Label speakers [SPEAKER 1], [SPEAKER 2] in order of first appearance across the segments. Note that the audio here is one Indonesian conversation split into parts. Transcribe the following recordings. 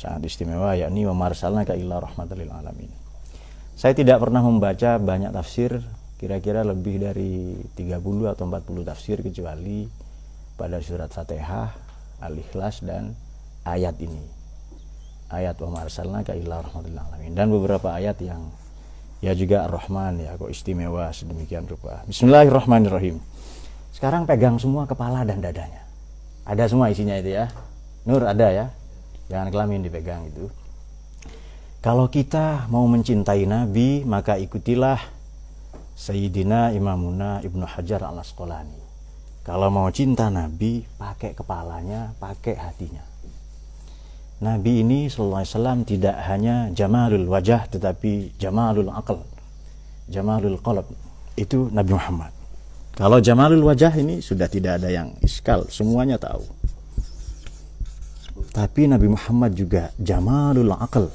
[SPEAKER 1] sangat istimewa yakni wa marsalnaka illa rahmatil alamin. Saya tidak pernah membaca banyak tafsir, kira-kira lebih dari 30 atau 40 tafsir kecuali pada surat Fatihah, Al-Ikhlas dan ayat ini. Ayat wa marsalnaka illa rahmatal alamin dan beberapa ayat yang ya juga Ar-Rahman ya kok istimewa sedemikian rupa. Bismillahirrahmanirrahim. Sekarang pegang semua kepala dan dadanya. Ada semua isinya itu ya. Nur ada ya jangan kelamin dipegang itu kalau kita mau mencintai Nabi maka ikutilah Sayyidina Imamuna Ibnu Hajar al Asqalani kalau mau cinta Nabi pakai kepalanya pakai hatinya Nabi ini Sallallahu Alaihi Wasallam tidak hanya jamalul wajah tetapi jamalul akal jamalul qalb itu Nabi Muhammad kalau jamalul wajah ini sudah tidak ada yang iskal semuanya tahu tapi Nabi Muhammad juga jamalul akal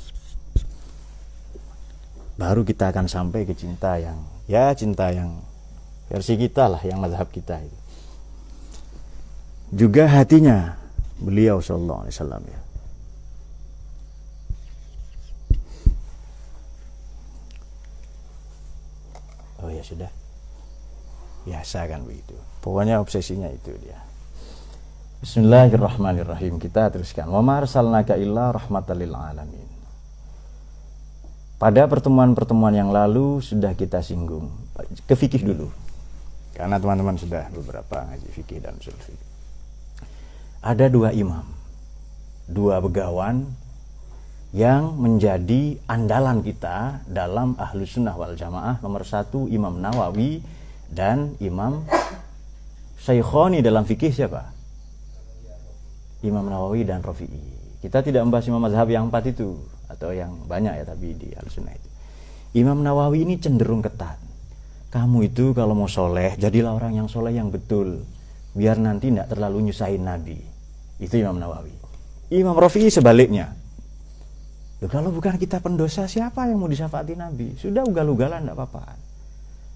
[SPEAKER 1] baru kita akan sampai ke cinta yang ya cinta yang versi kita lah yang mazhab kita itu juga hatinya beliau sallallahu alaihi wasallam ya Oh ya sudah biasa kan begitu pokoknya obsesinya itu dia Bismillahirrahmanirrahim. Kita teruskan. Wa marsalnaka illa rahmatan alamin. Pada pertemuan-pertemuan yang lalu sudah kita singgung ke fikih dulu. Karena teman-teman sudah beberapa ngaji fikih dan usul Ada dua imam, dua begawan yang menjadi andalan kita dalam ahlu sunnah wal jamaah nomor satu Imam Nawawi dan Imam Syekhoni dalam fikih siapa? Imam Nawawi dan Rafi'i. Kita tidak membahas imam mazhab yang empat itu atau yang banyak ya tapi di al sunnah itu. Imam Nawawi ini cenderung ketat. Kamu itu kalau mau soleh, jadilah orang yang soleh yang betul. Biar nanti tidak terlalu nyusahin Nabi. Itu Imam Nawawi. Imam Rafi'i sebaliknya. Loh, kalau bukan kita pendosa, siapa yang mau disafati Nabi? Sudah ugal-ugalan, tidak apa-apa.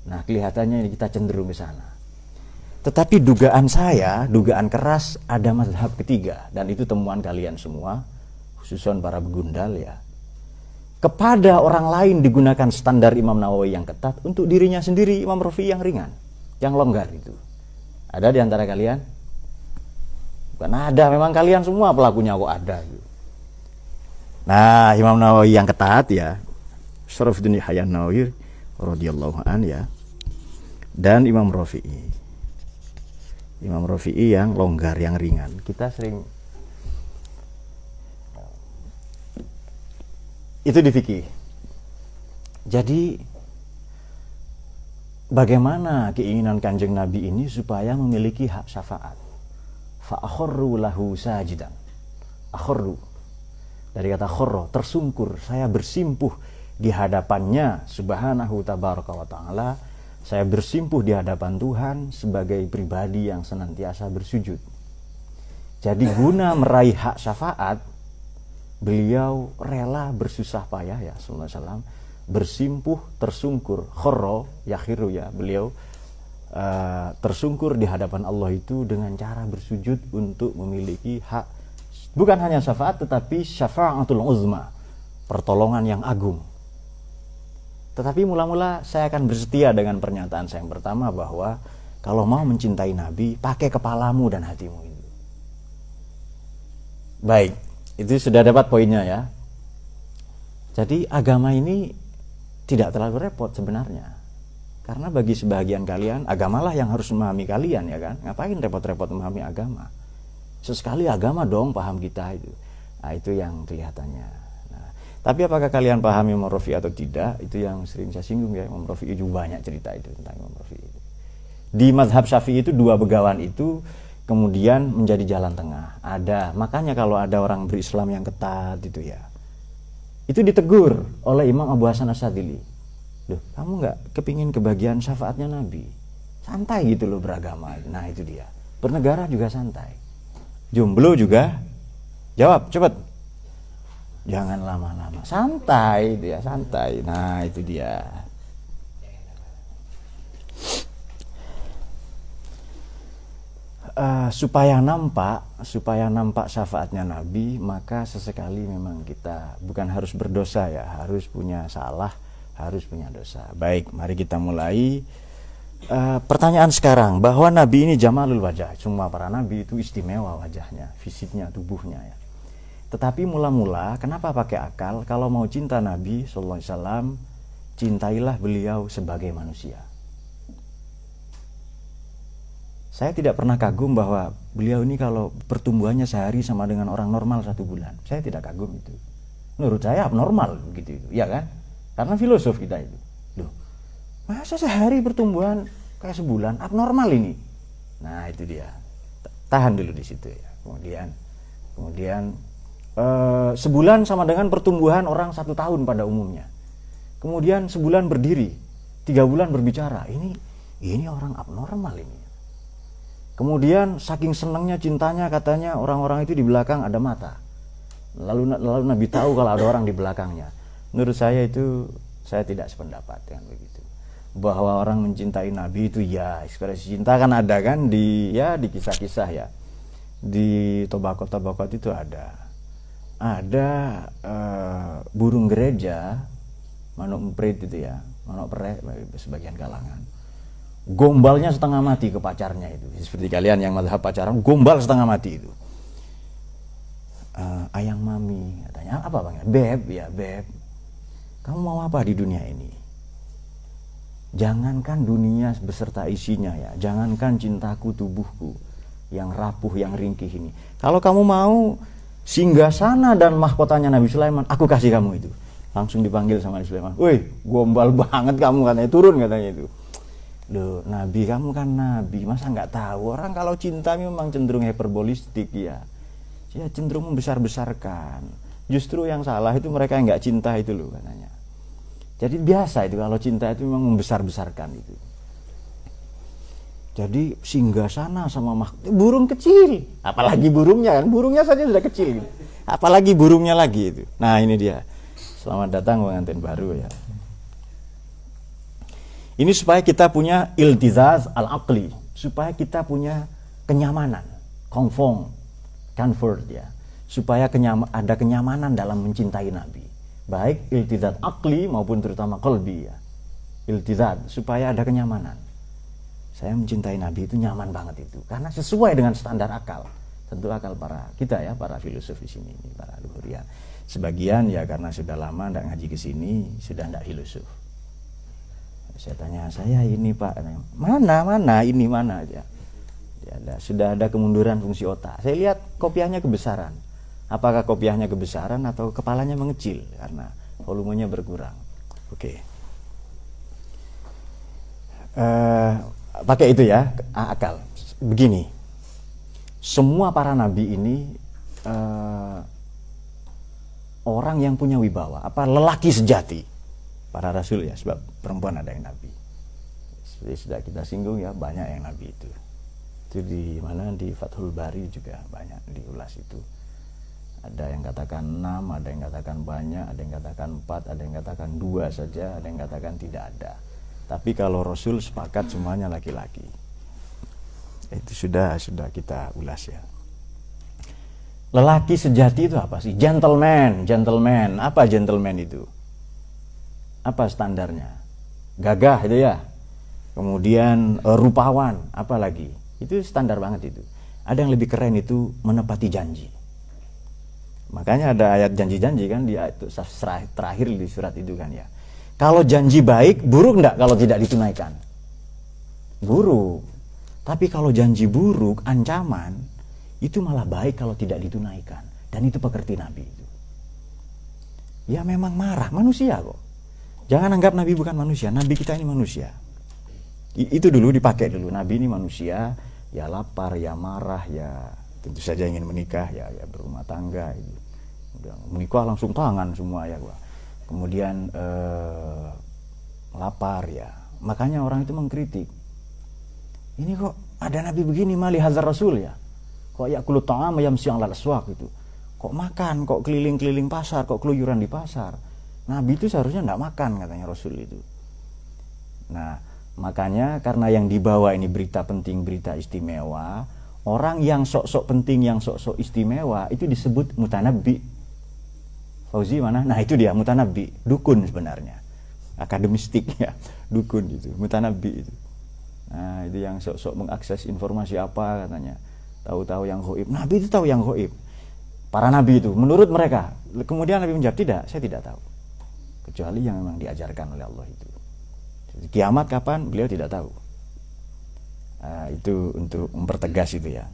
[SPEAKER 1] Nah, kelihatannya ini kita cenderung ke sana. Tetapi dugaan saya, dugaan keras ada mazhab ketiga dan itu temuan kalian semua, khususon para begundal ya. Kepada orang lain digunakan standar Imam Nawawi yang ketat, untuk dirinya sendiri Imam Rafi yang ringan, yang longgar itu. Ada di antara kalian? Bukan ada, memang kalian semua pelakunya kok ada. Nah, Imam Nawawi yang ketat ya. Syarafuddin Hayyan Nawawi radhiyallahu an ya. Dan Imam Rafi'i Imam Rafi'i yang longgar, yang ringan. Kita sering itu di fikih. Jadi bagaimana keinginan Kanjeng Nabi ini supaya memiliki hak syafaat? Fa'akhorru lahu sajidan. Akhorru. Dari kata khoro tersungkur. Saya bersimpuh di hadapannya subhanahu wa ta'ala saya bersimpuh di hadapan Tuhan sebagai pribadi yang senantiasa bersujud. Jadi guna meraih hak syafaat, beliau rela bersusah payah ya Rasulullah salam, bersimpuh tersungkur, khoro yakhiru ya, beliau uh, tersungkur di hadapan Allah itu dengan cara bersujud untuk memiliki hak bukan hanya syafaat tetapi syafaatul uzma, pertolongan yang agung tetapi mula-mula saya akan bersetia dengan pernyataan saya yang pertama bahwa kalau mau mencintai Nabi, pakai kepalamu dan hatimu. Baik, itu sudah dapat poinnya ya. Jadi agama ini tidak terlalu repot sebenarnya. Karena bagi sebagian kalian, agamalah yang harus memahami kalian ya kan. Ngapain repot-repot memahami agama? Sesekali agama dong paham kita itu. Nah, itu yang kelihatannya. Tapi apakah kalian pahami Imam Rafi atau tidak? Itu yang sering saya singgung ya. Imam Rafi itu banyak cerita itu tentang Imam Rafi. Di mazhab Syafi'i itu dua begawan itu kemudian menjadi jalan tengah. Ada. Makanya kalau ada orang berislam yang ketat itu ya. Itu ditegur oleh Imam Abu Hasan Asadili. Duh, kamu nggak kepingin kebagian syafaatnya Nabi? Santai gitu loh beragama. Nah itu dia. Bernegara juga santai. Jomblo juga. Jawab, cepat jangan lama-lama santai dia santai nah itu dia Uh, supaya nampak, supaya nampak syafaatnya Nabi, maka sesekali memang kita bukan harus berdosa ya, harus punya salah, harus punya dosa. Baik, mari kita mulai. Uh, pertanyaan sekarang bahwa Nabi ini jamalul wajah, semua para Nabi itu istimewa wajahnya, fisiknya, tubuhnya ya. Tetapi mula-mula kenapa pakai akal? Kalau mau cinta Nabi saw cintailah beliau sebagai manusia. Saya tidak pernah kagum bahwa beliau ini kalau pertumbuhannya sehari sama dengan orang normal satu bulan. Saya tidak kagum itu. Menurut saya abnormal begitu itu, ya kan? Karena filosof kita itu. Loh, masa sehari pertumbuhan kayak sebulan abnormal ini? Nah, itu dia. Tahan dulu di situ ya. Kemudian kemudian Eh, sebulan sama dengan pertumbuhan orang satu tahun pada umumnya. Kemudian sebulan berdiri, tiga bulan berbicara. Ini ini orang abnormal ini. Kemudian saking senangnya cintanya katanya orang-orang itu di belakang ada mata. Lalu lalu Nabi tahu kalau ada orang di belakangnya. Menurut saya itu saya tidak sependapat dengan begitu. Bahwa orang mencintai Nabi itu ya ekspresi cinta kan ada kan di ya di kisah-kisah ya di tobakot-tobakot itu ada ada uh, burung gereja manuk emprit itu ya manuk perek sebagian kalangan gombalnya setengah mati ke pacarnya itu seperti kalian yang mazhab pacaran gombal setengah mati itu uh, ayang mami katanya apa bang beb ya beb kamu mau apa di dunia ini jangankan dunia beserta isinya ya jangankan cintaku tubuhku yang rapuh yang ringkih ini kalau kamu mau singgah sana dan mahkotanya Nabi Sulaiman, aku kasih kamu itu. Langsung dipanggil sama Nabi Sulaiman, woi gombal banget kamu katanya, turun katanya itu. Loh, Nabi kamu kan Nabi, masa nggak tahu? Orang kalau cinta memang cenderung hyperbolistik ya. Ya cenderung membesar-besarkan. Justru yang salah itu mereka yang nggak cinta itu loh katanya. Jadi biasa itu kalau cinta itu memang membesar-besarkan itu. Jadi singgah sana sama mak, burung kecil, apalagi burungnya kan burungnya saja sudah kecil, gitu. apalagi burungnya lagi itu. Nah ini dia. Selamat datang pengantin baru ya. Ini supaya kita punya iltizaz al-aqli, supaya kita punya kenyamanan, kongfong, comfort ya. Supaya kenyama, ada kenyamanan dalam mencintai Nabi. Baik iltizad akli maupun terutama kolbi ya. Iltizad, supaya ada kenyamanan saya mencintai Nabi itu nyaman banget itu karena sesuai dengan standar akal tentu akal para kita ya para filosof di sini para luhurian sebagian ya karena sudah lama tidak ngaji ke sini sudah tidak filosof saya tanya saya ini pak mana mana ini mana aja ya, ada, sudah ada kemunduran fungsi otak saya lihat kopiahnya kebesaran apakah kopiahnya kebesaran atau kepalanya mengecil karena volumenya berkurang oke okay. Eh, pakai itu ya akal begini semua para nabi ini uh, orang yang punya wibawa apa lelaki sejati para rasul ya sebab perempuan ada yang nabi seperti sudah kita singgung ya banyak yang nabi itu itu di mana di Fathul Bari juga banyak diulas itu ada yang katakan enam ada yang katakan banyak ada yang katakan empat ada yang katakan dua saja ada yang katakan tidak ada tapi kalau Rasul sepakat semuanya laki-laki. Itu sudah sudah kita ulas ya. Lelaki sejati itu apa sih? Gentleman, gentleman. Apa gentleman itu? Apa standarnya? Gagah itu ya. Kemudian eh, rupawan, apa lagi? Itu standar banget itu. Ada yang lebih keren itu menepati janji. Makanya ada ayat janji-janji kan di ayat terakhir di surat itu kan ya. Kalau janji baik, buruk enggak kalau tidak ditunaikan? Buruk. Tapi kalau janji buruk, ancaman, itu malah baik kalau tidak ditunaikan. Dan itu pekerti Nabi. itu. Ya memang marah, manusia kok. Jangan anggap Nabi bukan manusia, Nabi kita ini manusia. I, itu dulu dipakai dulu, Nabi ini manusia, ya lapar, ya marah, ya tentu saja ingin menikah, ya, ya berumah tangga. Gitu. menikah langsung tangan semua ya gua kemudian eh, lapar ya makanya orang itu mengkritik ini kok ada nabi begini malih hazar rasul ya kok ya kulut ta'am ayam siang lalas suak gitu kok makan kok keliling-keliling pasar kok keluyuran di pasar nabi itu seharusnya tidak makan katanya rasul itu nah makanya karena yang dibawa ini berita penting berita istimewa orang yang sok-sok penting yang sok-sok istimewa itu disebut mutanabbi Fauzi mana? Nah itu dia mutanabi, dukun sebenarnya, akademistik ya, dukun itu, mutanabi itu. Nah itu yang sok-sok mengakses informasi apa katanya, tahu-tahu yang hoib. Nabi itu tahu yang hoib. Para nabi itu, menurut mereka. Kemudian Nabi menjawab tidak, saya tidak tahu. Kecuali yang memang diajarkan oleh Allah itu. Kiamat kapan beliau tidak tahu. Nah, itu untuk mempertegas itu ya.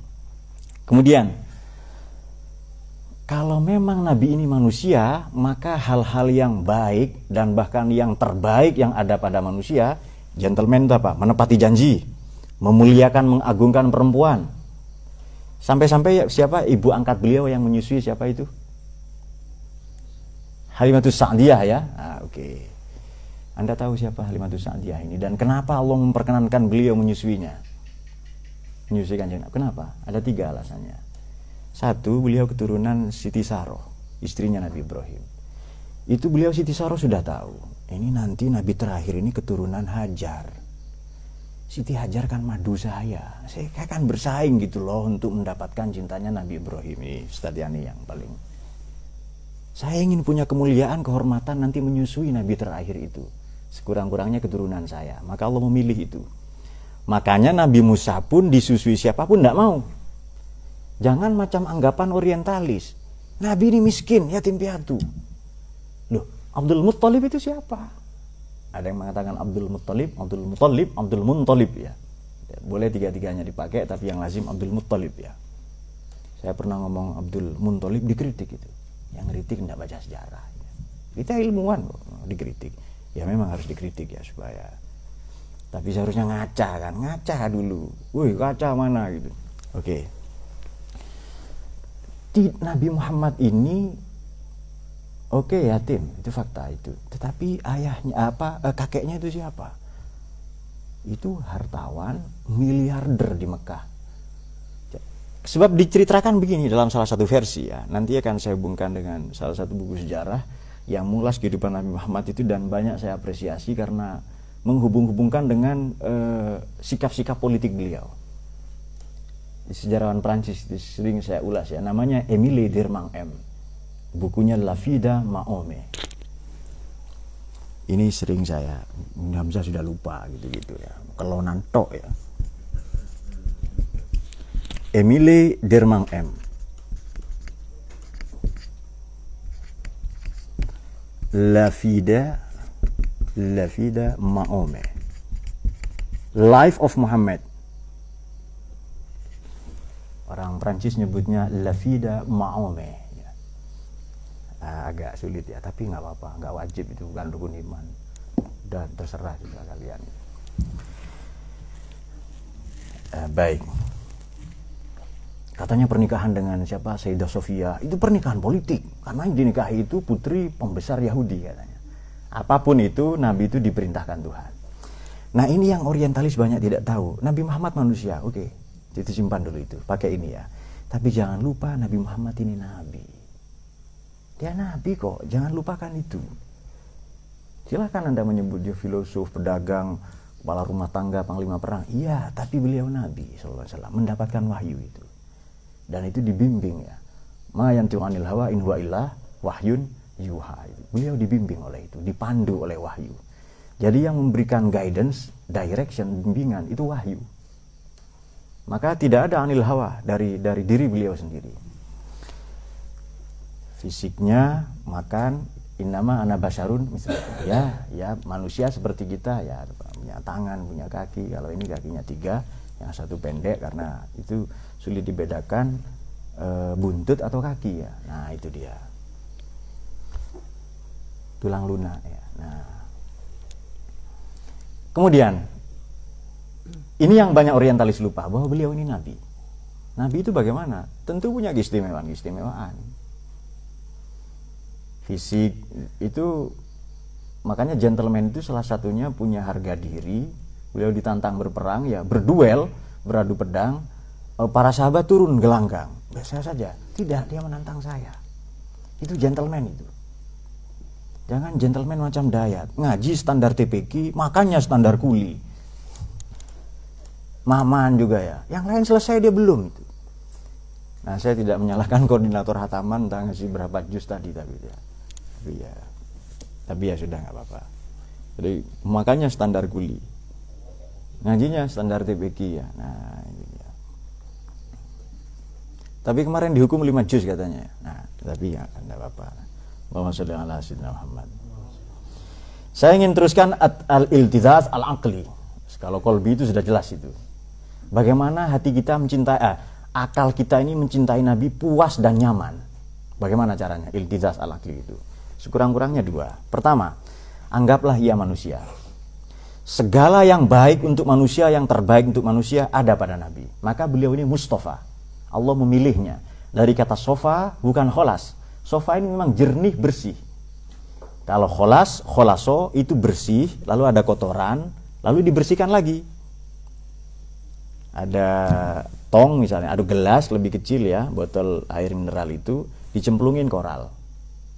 [SPEAKER 1] Kemudian kalau memang nabi ini manusia, maka hal-hal yang baik dan bahkan yang terbaik yang ada pada manusia, gentleman itu apa? Menepati janji, memuliakan, mengagungkan perempuan. Sampai-sampai siapa ibu angkat beliau yang menyusui siapa itu? Halimatus Sa'diyah ya. Ah, oke. Okay. Anda tahu siapa Halimatus Sa'diyah ini dan kenapa Allah memperkenankan beliau menyusuinya? Menyusui kanjeng Kenapa? Ada tiga alasannya. Satu, beliau keturunan Siti Saroh, istrinya Nabi Ibrahim. Itu beliau Siti Saroh sudah tahu. Ini nanti Nabi terakhir ini keturunan Hajar. Siti Hajar kan madu saya. Saya kan bersaing gitu loh untuk mendapatkan cintanya Nabi Ibrahim. Ini Stadiani yang paling. Saya ingin punya kemuliaan, kehormatan nanti menyusui Nabi terakhir itu. Sekurang-kurangnya keturunan saya. Maka Allah memilih itu. Makanya Nabi Musa pun disusui siapapun tidak mau Jangan macam anggapan orientalis. Nabi ini miskin, yatim piatu. Loh, Abdul Muttalib itu siapa? Ada yang mengatakan Abdul Muttalib, Abdul Muttalib, Abdul Muntalib ya. Boleh tiga-tiganya dipakai, tapi yang lazim Abdul Muttalib ya. Saya pernah ngomong Abdul Muntalib dikritik itu. Yang kritik tidak baca sejarah. Ya. Kita ilmuwan kok, dikritik. Ya memang harus dikritik ya supaya tapi seharusnya ngaca kan ngaca dulu Wih, kaca mana gitu oke okay di Nabi Muhammad ini oke okay, yatim itu fakta itu tetapi ayahnya apa eh, kakeknya itu siapa itu hartawan miliarder di Mekah sebab diceritakan begini dalam salah satu versi ya nanti akan saya hubungkan dengan salah satu buku sejarah yang mulas kehidupan Nabi Muhammad itu dan banyak saya apresiasi karena menghubung-hubungkan dengan eh, sikap-sikap eh, sikap -sikap politik beliau sejarawan Prancis sering saya ulas ya namanya Emile Dirmang M bukunya La Vida Maome ini sering saya Hamzah sudah lupa gitu-gitu ya kelonan nanto ya Emile Dermang M La Vida La Vida Maome Life of Muhammad orang Prancis nyebutnya lafida maume ya. nah, agak sulit ya tapi nggak apa-apa nggak wajib itu bukan rukun iman dan terserah juga kalian eh, baik katanya pernikahan dengan siapa Sayyidah Sofia itu pernikahan politik karena yang dinikahi itu putri pembesar Yahudi katanya apapun itu Nabi itu diperintahkan Tuhan nah ini yang orientalis banyak tidak tahu Nabi Muhammad manusia oke okay jadi simpan dulu itu, pakai ini ya. Tapi jangan lupa Nabi Muhammad ini nabi. Dia nabi kok, jangan lupakan itu. Silahkan Anda menyebut dia filosof, pedagang, kepala rumah tangga, panglima perang. Iya, tapi beliau Nabi SAW mendapatkan wahyu itu. Dan itu dibimbing ya. Ma yang anil hawa in huwa illah wahyun yuha. Beliau dibimbing oleh itu, dipandu oleh wahyu. Jadi yang memberikan guidance, direction, bimbingan itu wahyu maka tidak ada anil hawa dari dari diri beliau sendiri fisiknya makan inama ana basarun misalnya ya ya manusia seperti kita ya punya tangan punya kaki kalau ini kakinya tiga yang satu pendek karena itu sulit dibedakan e, buntut atau kaki ya nah itu dia tulang lunak ya nah kemudian ini yang banyak orientalis lupa bahwa beliau ini nabi. Nabi itu bagaimana? Tentu punya keistimewaan-keistimewaan. Fisik itu makanya gentleman itu salah satunya punya harga diri. Beliau ditantang berperang ya berduel, beradu pedang. Eh, para sahabat turun gelanggang. Biasa saja. Tidak, dia menantang saya. Itu gentleman itu. Jangan gentleman macam dayat. Ngaji standar TPQ, makannya standar kuli Maman juga ya. Yang lain selesai dia belum itu. Nah, saya tidak menyalahkan koordinator hataman tentang si berapa jus tadi tapi ya. Tapi ya tapi ya sudah nggak apa-apa. Jadi makanya standar kuli. Ngajinya standar TPQ ya. Nah, ini ya. Tapi kemarin dihukum 5 jus katanya. Ya. Nah, tapi ya nggak apa-apa. Allahumma sholli ala sayyidina Muhammad. Saya ingin teruskan al-iltizaz al-aqli. Kalau kolbi itu sudah jelas itu. Bagaimana hati kita mencintai, eh, akal kita ini mencintai Nabi puas dan nyaman. Bagaimana caranya? Iltizas al itu. Sekurang-kurangnya dua. Pertama, anggaplah ia manusia. Segala yang baik untuk manusia, yang terbaik untuk manusia ada pada Nabi. Maka beliau ini Mustafa. Allah memilihnya. Dari kata sofa bukan kholas. Sofa ini memang jernih bersih. Kalau kholas, kholaso itu bersih, lalu ada kotoran, lalu dibersihkan lagi ada tong misalnya, ada gelas lebih kecil ya, botol air mineral itu dicemplungin koral.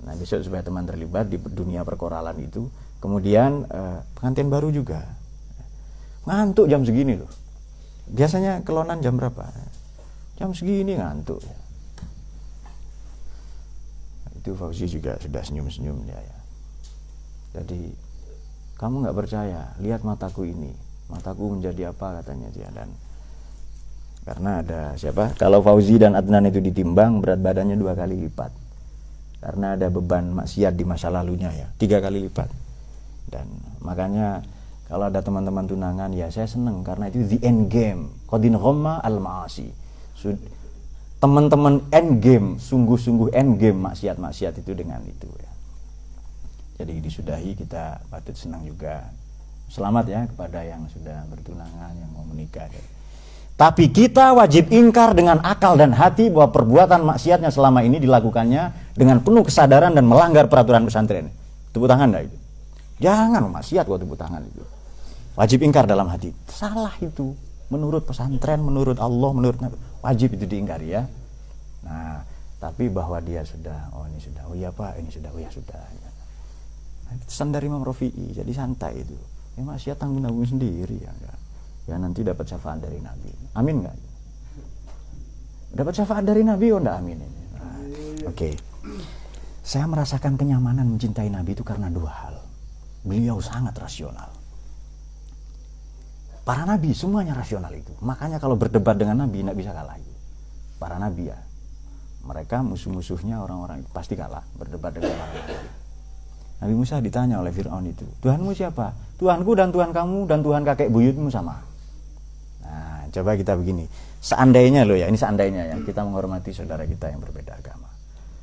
[SPEAKER 1] Nah besok supaya teman terlibat di dunia perkoralan itu. Kemudian eh, pengantin baru juga ngantuk jam segini loh. Biasanya kelonan jam berapa? Jam segini ngantuk. Itu Fauzi juga sudah senyum-senyum ya. ya. Jadi kamu nggak percaya, lihat mataku ini. Mataku menjadi apa katanya dia dan karena ada siapa kalau Fauzi dan Adnan itu ditimbang berat badannya dua kali lipat karena ada beban maksiat di masa lalunya ya tiga kali lipat dan makanya kalau ada teman-teman tunangan ya saya seneng karena itu the end game kodin Roma al maasi teman-teman end game sungguh-sungguh end game maksiat-maksiat itu dengan itu ya jadi disudahi kita patut senang juga selamat ya kepada yang sudah bertunangan yang mau menikah tapi kita wajib ingkar dengan akal dan hati bahwa perbuatan maksiatnya selama ini dilakukannya dengan penuh kesadaran dan melanggar peraturan pesantren. Tepuk tangan enggak itu? Jangan maksiat kok tepuk tangan itu. Wajib ingkar dalam hati. Salah itu. Menurut pesantren, menurut Allah, menurut Nabi. Wajib itu diingkari ya. Nah, tapi bahwa dia sudah, oh ini sudah, oh iya pak, ini sudah, oh iya sudah. Ya. Nah, pesan dari Imam Rofi'i, jadi santai itu. Ya maksiat tanggung-tanggung sendiri ya ya nanti dapat syafaat dari Nabi amin nggak dapat syafaat dari Nabi oh enggak amin ini nah, oke okay. saya merasakan kenyamanan mencintai Nabi itu karena dua hal beliau sangat rasional para nabi semuanya rasional itu makanya kalau berdebat dengan nabi tidak bisa kalah para nabi ya mereka musuh-musuhnya orang-orang itu pasti kalah berdebat dengan nabi. Nabi Musa ditanya oleh Fir'aun itu Tuhanmu siapa? Tuhanku dan Tuhan kamu dan Tuhan kakek buyutmu sama Nah, coba kita begini. Seandainya loh ya, ini seandainya ya, kita menghormati saudara kita yang berbeda agama.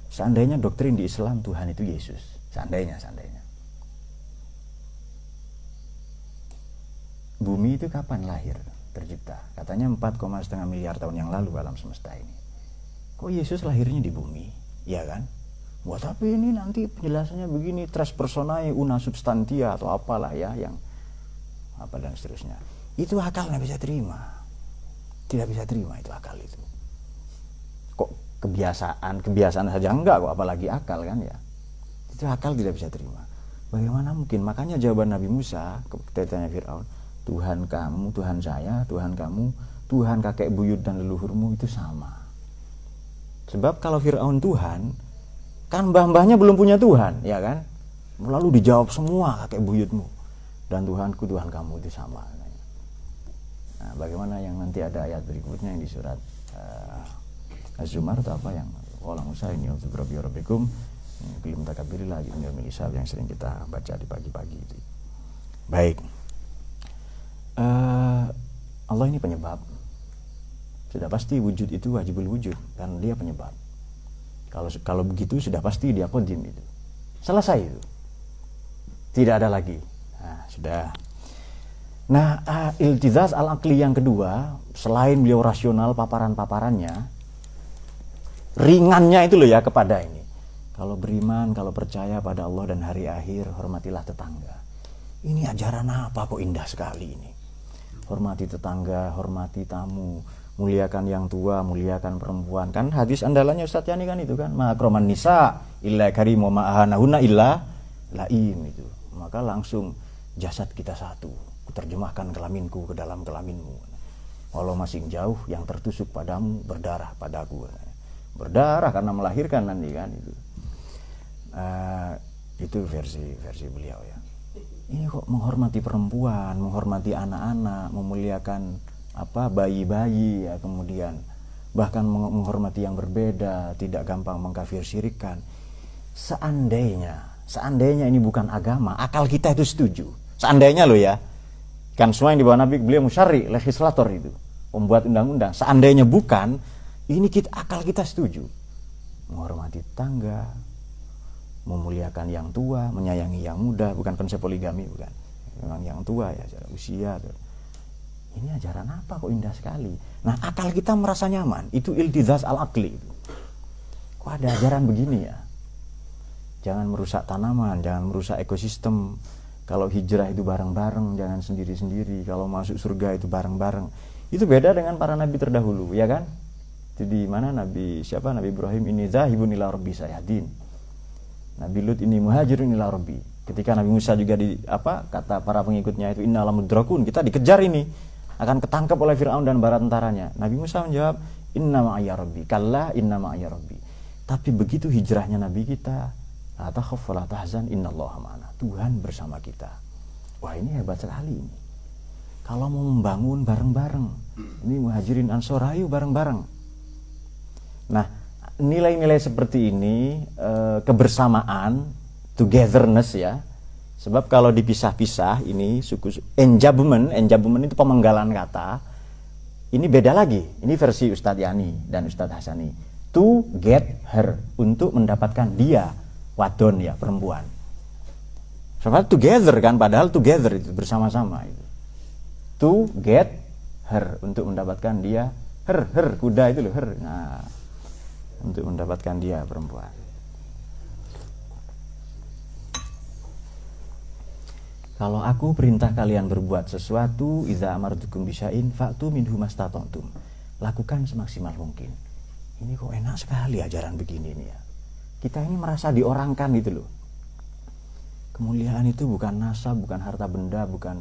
[SPEAKER 1] Seandainya doktrin di Islam Tuhan itu Yesus. Seandainya, seandainya. Bumi itu kapan lahir tercipta? Katanya 4,5 miliar tahun yang lalu alam semesta ini. Kok Yesus lahirnya di bumi? Iya kan? Wah tapi ini nanti penjelasannya begini, tres personae una substantia atau apalah ya yang apa dan seterusnya itu akal nggak bisa terima tidak bisa terima itu akal itu kok kebiasaan kebiasaan saja enggak kok apalagi akal kan ya itu akal tidak bisa terima bagaimana mungkin makanya jawaban Nabi Musa ketika Fir'aun Tuhan kamu Tuhan saya Tuhan kamu Tuhan kakek buyut dan leluhurmu itu sama sebab kalau Fir'aun Tuhan kan mbah-mbahnya belum punya Tuhan ya kan lalu dijawab semua kakek buyutmu dan Tuhanku Tuhan kamu itu sama Nah, bagaimana yang nanti ada ayat berikutnya yang di surat uh, Az-Zumar atau apa yang walang Musa ini untuk rabbikum belum takabiri lagi misal yang sering kita baca di pagi-pagi itu. Baik. Uh, Allah ini penyebab. Sudah pasti wujud itu wajibul wujud dan dia penyebab. Kalau kalau begitu sudah pasti dia kodim itu. Selesai itu. Tidak ada lagi. Nah, sudah Nah, uh, iltizas al-akli yang kedua, selain beliau rasional paparan-paparannya, ringannya itu loh ya kepada ini. Kalau beriman, kalau percaya pada Allah dan hari akhir, hormatilah tetangga. Ini ajaran apa kok indah sekali ini? Hormati tetangga, hormati tamu, muliakan yang tua, muliakan perempuan. Kan hadis andalannya Ustaz Yani kan itu kan, makroman nisa illa karimu ma'ahanahuna illa laim itu. Maka langsung jasad kita satu terjemahkan kelaminku ke dalam kelaminmu walau masih jauh yang tertusuk padamu berdarah padaku berdarah karena melahirkan nanti kan itu uh, itu versi versi beliau ya ini kok menghormati perempuan menghormati anak-anak memuliakan apa bayi-bayi ya kemudian bahkan menghormati yang berbeda tidak gampang mengkafir syirikan seandainya seandainya ini bukan agama akal kita itu setuju seandainya lo ya Kan semua yang bawah Nabi beliau musyari, legislator itu, pembuat undang-undang. Seandainya bukan, ini kita akal kita setuju. Menghormati tangga, memuliakan yang tua, menyayangi yang muda, bukan konsep poligami bukan. Memang yang tua ya, usia. Tuh. Ini ajaran apa kok indah sekali? Nah akal kita merasa nyaman, itu iltizaz al-akli. Kok ada ajaran begini ya? Jangan merusak tanaman, jangan merusak ekosistem, kalau hijrah itu bareng-bareng, jangan sendiri-sendiri. Kalau masuk surga itu bareng-bareng. Itu beda dengan para nabi terdahulu, ya kan? Jadi mana nabi siapa nabi Ibrahim ini zahibun ila rabbi sayadin. Nabi Lut ini muhajirun ila rabbi. Ketika Nabi Musa juga di apa kata para pengikutnya itu inna lamudrakun, kita dikejar ini akan ketangkap oleh Firaun dan bara tentaranya. Nabi Musa menjawab, "Inna ma'a rabbi." Kalla inna ma'a rabbi. Tapi begitu hijrahnya Nabi kita, La takhaf la tahzan innallaha ma'ana. Tuhan bersama kita. Wah ini hebat sekali ini. Kalau mau membangun bareng-bareng. Ini muhajirin ansor ayo bareng-bareng. Nah nilai-nilai seperti ini eh, kebersamaan togetherness ya sebab kalau dipisah-pisah ini suku enjabment enjabment itu pemenggalan kata ini beda lagi ini versi Ustadz Yani dan Ustadz Hasani to get her untuk mendapatkan dia wadon ya perempuan Sobat together kan padahal together itu bersama-sama itu to get her untuk mendapatkan dia her her kuda itu loh her nah untuk mendapatkan dia perempuan Kalau aku perintah kalian berbuat sesuatu, iza amartukum bisain faktu minhu mastata'tum. Lakukan semaksimal mungkin. Ini kok enak sekali ajaran begini nih ya kita ini merasa diorangkan gitu loh kemuliaan itu bukan nasab bukan harta benda bukan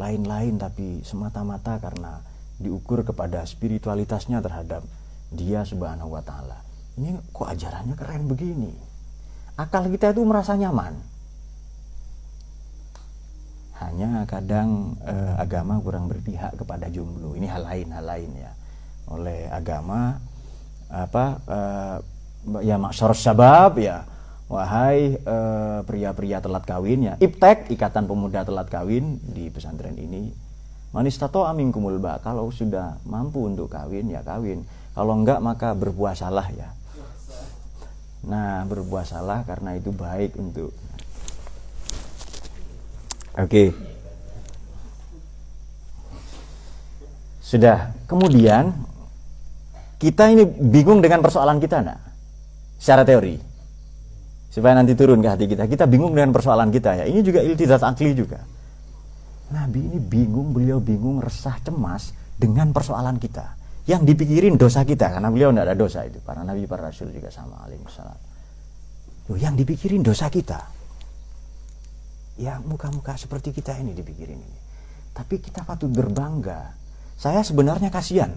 [SPEAKER 1] lain-lain tapi semata-mata karena diukur kepada spiritualitasnya terhadap dia subhanahu wa ta'ala ini kok ajarannya keren begini akal kita itu merasa nyaman hanya kadang eh, agama kurang berpihak kepada jomblo ini hal lain hal lain ya oleh agama apa eh, ya maksyar syabab ya Wahai pria eh, pria-pria telat kawin ya, Iptek Ikatan Pemuda Telat Kawin di pesantren ini. Manistato amin kumulba kumulba Kalau sudah mampu untuk kawin ya kawin. Kalau enggak maka berpuasalah ya. Nah, berpuasalah karena itu baik untuk Oke. Okay. Sudah. Kemudian kita ini bingung dengan persoalan kita, nak secara teori supaya nanti turun ke hati kita kita bingung dengan persoalan kita ya ini juga iltidat akli juga Nabi ini bingung beliau bingung resah cemas dengan persoalan kita yang dipikirin dosa kita karena beliau tidak ada dosa itu para nabi para rasul juga sama alaihissalam Loh, yang dipikirin dosa kita ya muka-muka seperti kita ini dipikirin ini tapi kita patut berbangga saya sebenarnya kasihan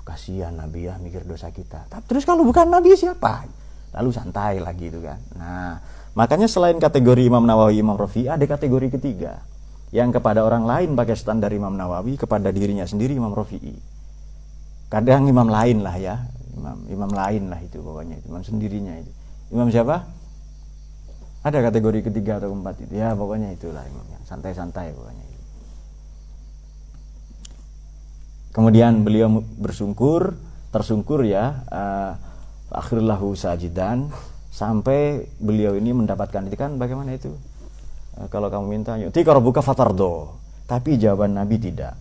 [SPEAKER 1] kasihan nabi ya mikir dosa kita tapi terus kalau bukan nabi siapa lalu santai lagi itu kan nah makanya selain kategori Imam Nawawi Imam Rafi ada kategori ketiga yang kepada orang lain pakai standar Imam Nawawi kepada dirinya sendiri Imam Rafi. kadang imam lain lah ya imam imam lain lah itu pokoknya imam sendirinya itu imam siapa ada kategori ketiga atau keempat itu ya pokoknya itulah imam yang santai-santai pokoknya itu. kemudian beliau bersungkur tersungkur ya uh, akhirlahu sajidan sampai beliau ini mendapatkan itu kan bagaimana itu eh, kalau kamu minta yuti buka fatardo tapi jawaban Nabi tidak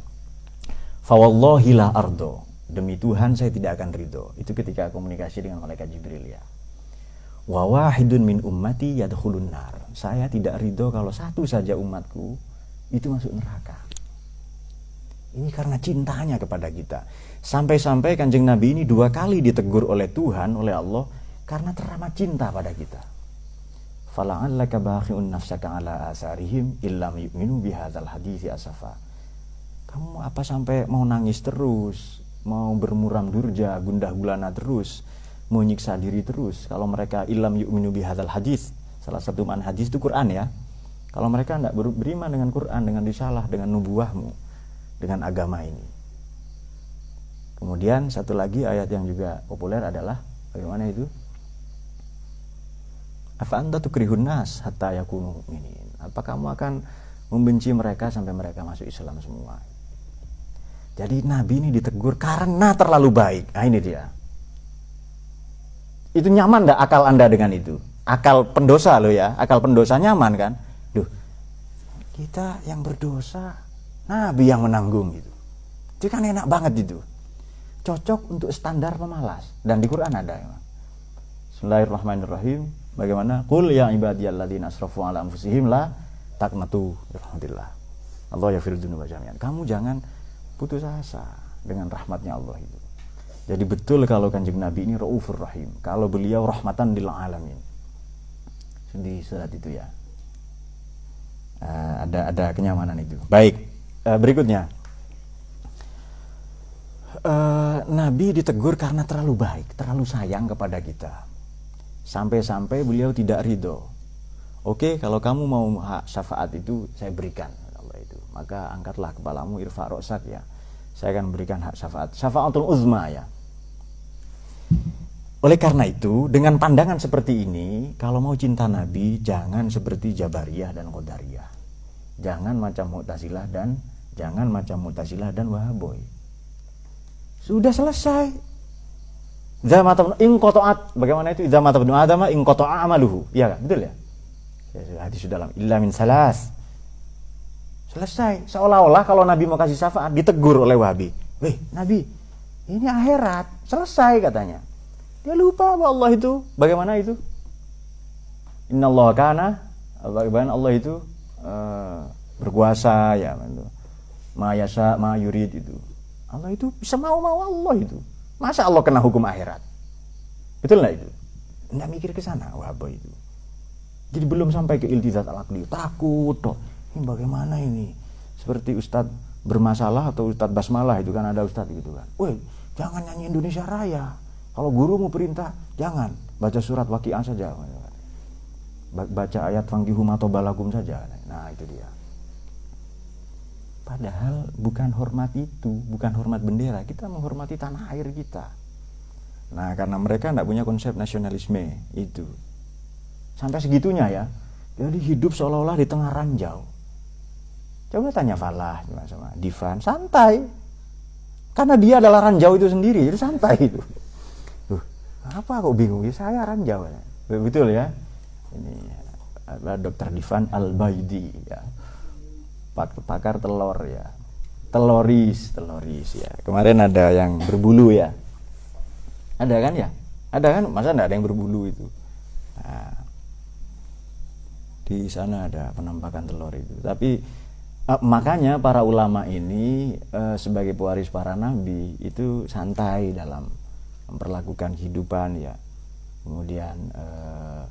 [SPEAKER 1] fawallahi la ardo demi Tuhan saya tidak akan ridho itu ketika komunikasi dengan malaikat Jibril ya wawahidun min ummati yadkhulun nar. Saya tidak ridho kalau satu saja umatku itu masuk neraka. Ini karena cintanya kepada kita. Sampai-sampai kanjeng Nabi ini dua kali ditegur oleh Tuhan, oleh Allah, karena teramat cinta pada kita. Fala'allaka bakhi'un nafsaka ala asarihim illam yu'minu bihadzal hadithi asafa. Kamu apa sampai mau nangis terus, mau bermuram durja, gundah gulana terus, mau nyiksa diri terus. Kalau mereka illam yu'minu bihadzal hadis, salah satu man hadis itu Quran ya. Kalau mereka tidak beriman dengan Quran, dengan disalah dengan nubuahmu, dengan agama ini. Kemudian satu lagi ayat yang juga populer adalah bagaimana itu? Afa tukrihun nas hatta yakunu mu'minin. Apa kamu akan membenci mereka sampai mereka masuk Islam semua? Jadi Nabi ini ditegur karena terlalu baik. Nah ini dia. Itu nyaman enggak akal Anda dengan itu? Akal pendosa loh ya. Akal pendosa nyaman kan? Duh. Kita yang berdosa Nabi yang menanggung gitu. Itu kan enak banget itu. Cocok untuk standar pemalas dan di Quran ada ya. Bismillahirrahmanirrahim. Bagaimana? Qul ya ibadiyalladzina asrafu ala anfusihim la taqnatu rahmatillah. Allah Ya dzunuba jami'an. Kamu jangan putus asa dengan rahmatnya Allah itu. Jadi betul kalau kanjeng Nabi ini raufur rahim. Kalau beliau rahmatan lil alamin. Di surat itu ya. Uh, ada ada kenyamanan itu. Baik. Eh, berikutnya. Uh, Nabi ditegur karena terlalu baik, terlalu sayang kepada kita. Sampai-sampai beliau tidak ridho. Oke, okay, kalau kamu mau hak syafaat itu saya berikan. Allah itu. Maka angkatlah kepalamu irfa rosak ya. Saya akan berikan hak syafaat. Syafaatul uzma ya. Oleh karena itu, dengan pandangan seperti ini, kalau mau cinta Nabi, jangan seperti Jabariyah dan Qadariyah. Jangan macam Mu'tazilah dan Jangan macam mutasilah dan Wahaboy. Sudah selesai. Zamat in kotoat. Bagaimana itu? Zamat ibnu Adama in kotoa amaluhu. Iya kan? Betul ya? ya hadis sudah dalam illa min salas. Selesai. Seolah-olah kalau Nabi mau kasih syafaat ditegur oleh Wahabi. Weh, Nabi, ini akhirat. Selesai katanya. Dia lupa bahwa Allah itu. Bagaimana itu? Inna Allah kana bagaimana Allah itu eh, berkuasa ya kan itu mayasa mayurid itu Allah itu bisa mau mau Allah itu masa Allah kena hukum akhirat betul nggak itu nggak mikir ke sana wahabah itu jadi belum sampai ke iltizat al aqli takut toh ini bagaimana ini seperti Ustadz bermasalah atau Ustadz basmalah itu kan ada Ustadz gitu kan woi jangan nyanyi Indonesia Raya kalau guru mau perintah jangan baca surat waqiah saja baca ayat atau balagum saja nah itu dia Padahal bukan hormat itu, bukan hormat bendera. Kita menghormati tanah air kita. Nah, karena mereka tidak punya konsep nasionalisme itu. Sampai segitunya ya. Jadi hidup seolah-olah di tengah ranjau. Coba tanya Falah sama Divan, santai. Karena dia adalah ranjau itu sendiri, jadi santai itu. Duh, apa kok bingung? Ya saya ranjau. Betul ya. Ini Dokter Divan Al-Baidi ya pakar-pakar telur ya teloris teloris ya kemarin ada yang berbulu ya ada kan ya ada kan masa tidak ada yang berbulu itu nah, di sana ada penampakan telur itu tapi eh, makanya para ulama ini eh, sebagai pewaris para nabi itu santai dalam memperlakukan kehidupan ya kemudian eh,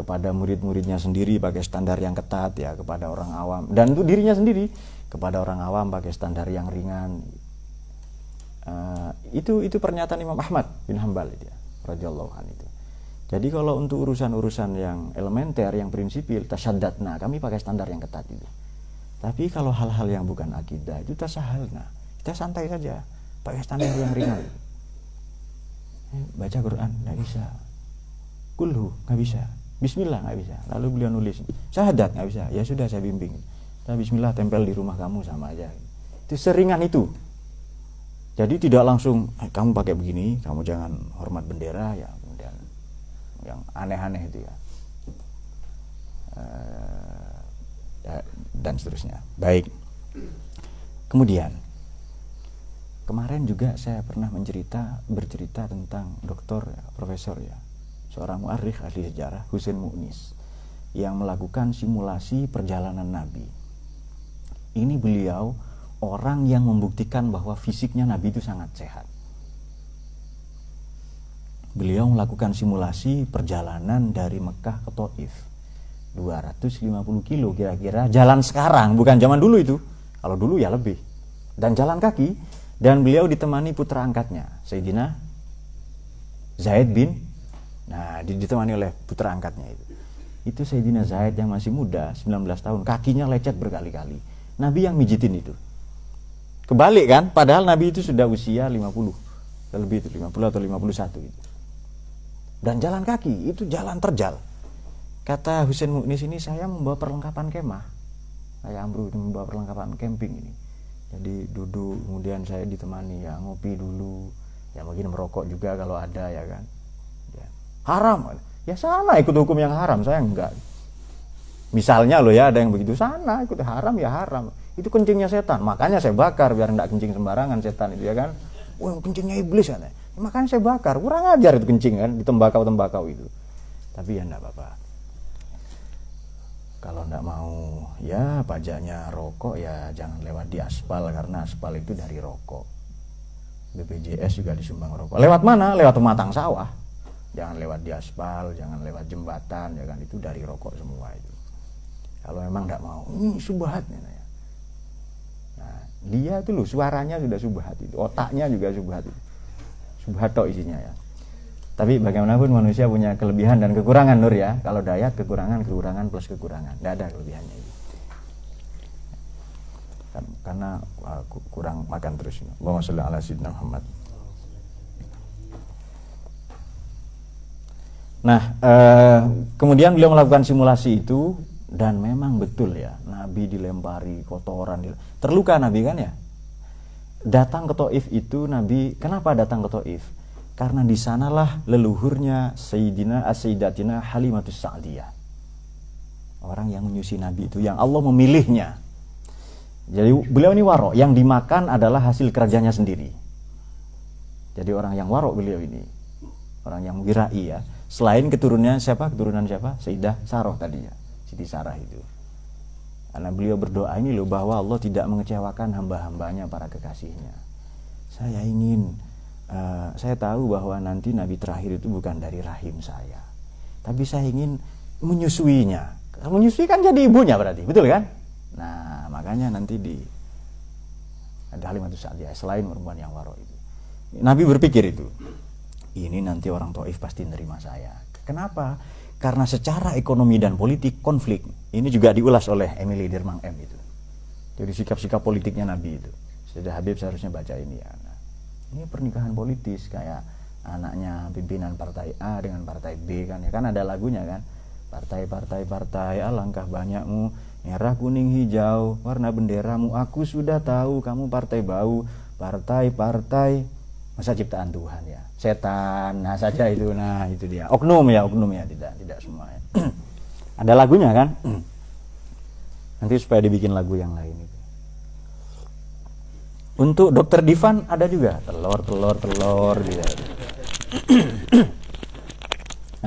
[SPEAKER 1] kepada murid-muridnya sendiri pakai standar yang ketat ya kepada orang awam dan untuk dirinya sendiri kepada orang awam pakai standar yang ringan uh, itu itu pernyataan Imam Ahmad bin Hambal itu ya radhiyallahu itu jadi kalau untuk urusan-urusan yang elementer yang prinsipil tasyaddad nah kami pakai standar yang ketat itu tapi kalau hal-hal yang bukan akidah itu tasahal kita santai saja pakai standar yang ringan eh, baca Quran nggak bisa kulhu nggak bisa Bismillah nggak bisa. Lalu beliau nulis syahadat nggak bisa. Ya sudah saya bimbing. Nah, Bismillah tempel di rumah kamu sama aja. Itu seringan itu. Jadi tidak langsung eh, kamu pakai begini, kamu jangan hormat bendera ya kemudian yang aneh-aneh itu ya. E, dan seterusnya. Baik. Kemudian kemarin juga saya pernah mencerita bercerita tentang dokter ya, profesor ya seorang muarikh ahli sejarah Husain Mu'nis yang melakukan simulasi perjalanan Nabi. Ini beliau orang yang membuktikan bahwa fisiknya Nabi itu sangat sehat. Beliau melakukan simulasi perjalanan dari Mekah ke Taif. 250 kilo kira-kira jalan sekarang bukan zaman dulu itu kalau dulu ya lebih dan jalan kaki dan beliau ditemani putra angkatnya Sayyidina Zaid bin Nah, ditemani oleh putra angkatnya itu. Itu Sayyidina Zaid yang masih muda, 19 tahun, kakinya lecet berkali-kali. Nabi yang mijitin itu. Kebalik kan? Padahal Nabi itu sudah usia 50. Lebih itu 50 atau 51 itu. Dan jalan kaki itu jalan terjal. Kata Husain Muknis ini saya membawa perlengkapan kemah. Saya Amru membawa perlengkapan camping ini. Jadi duduk, kemudian saya ditemani ya ngopi dulu. Ya mungkin merokok juga kalau ada ya kan haram ya sana ikut hukum yang haram saya enggak misalnya lo ya ada yang begitu sana ikut haram ya haram itu kencingnya setan makanya saya bakar biar enggak kencing sembarangan setan itu ya kan wah kencingnya iblis ya, makanya saya bakar kurang ajar itu kencing kan di tembakau tembakau itu tapi ya enggak apa-apa kalau enggak mau ya pajaknya rokok ya jangan lewat di aspal karena aspal itu dari rokok BPJS juga disumbang rokok lewat mana lewat pematang sawah jangan lewat di aspal jangan lewat jembatan jangan ya itu dari rokok semua itu kalau memang tidak mau ini hmm, subahat ya kan? nah, dia itu loh suaranya sudah subhat itu otaknya juga subhat itu subhat tok isinya ya tapi bagaimanapun manusia punya kelebihan dan kekurangan Nur ya. Kalau dayat kekurangan, kekurangan plus kekurangan. Tidak ada kelebihannya itu. Karena uh, kurang makan terus. Allahumma sholli ala sayyidina Muhammad. Nah, eh, kemudian beliau melakukan simulasi itu dan memang betul ya, Nabi dilempari kotoran, terluka Nabi kan ya. Datang ke Taif itu Nabi, kenapa datang ke Taif? Karena di sanalah leluhurnya Sayyidina eh, Sayyidatina Halimatus Sa'diyah. Orang yang menyusi Nabi itu yang Allah memilihnya. Jadi beliau ini warok, yang dimakan adalah hasil kerjanya sendiri. Jadi orang yang warok beliau ini, orang yang wirai ya Selain keturunannya siapa? Keturunan siapa? Sayyidah Saroh tadi ya. Siti Sarah itu. Karena beliau berdoa ini loh bahwa Allah tidak mengecewakan hamba-hambanya para kekasihnya. Saya ingin, uh, saya tahu bahwa nanti Nabi terakhir itu bukan dari rahim saya. Tapi saya ingin menyusuinya. Menyusui kan jadi ibunya berarti, betul kan? Nah, makanya nanti di ada Halimah ya selain perempuan yang waro itu. Nabi berpikir itu ini nanti orang Taif pasti nerima saya. Kenapa? Karena secara ekonomi dan politik konflik. Ini juga diulas oleh Emily Dirmang M itu. Jadi sikap-sikap politiknya Nabi itu. Sudah Habib seharusnya baca ini ya. Nah, ini pernikahan politis kayak anaknya pimpinan partai A dengan partai B kan ya kan ada lagunya kan. Partai-partai partai alangkah banyakmu merah kuning hijau warna benderamu aku sudah tahu kamu partai bau partai-partai masa ciptaan Tuhan ya setan nah saja itu nah itu dia oknum ya oknum ya tidak tidak semua ya. ada lagunya kan nanti supaya dibikin lagu yang lain itu untuk dokter Divan ada juga telur telur telur gitu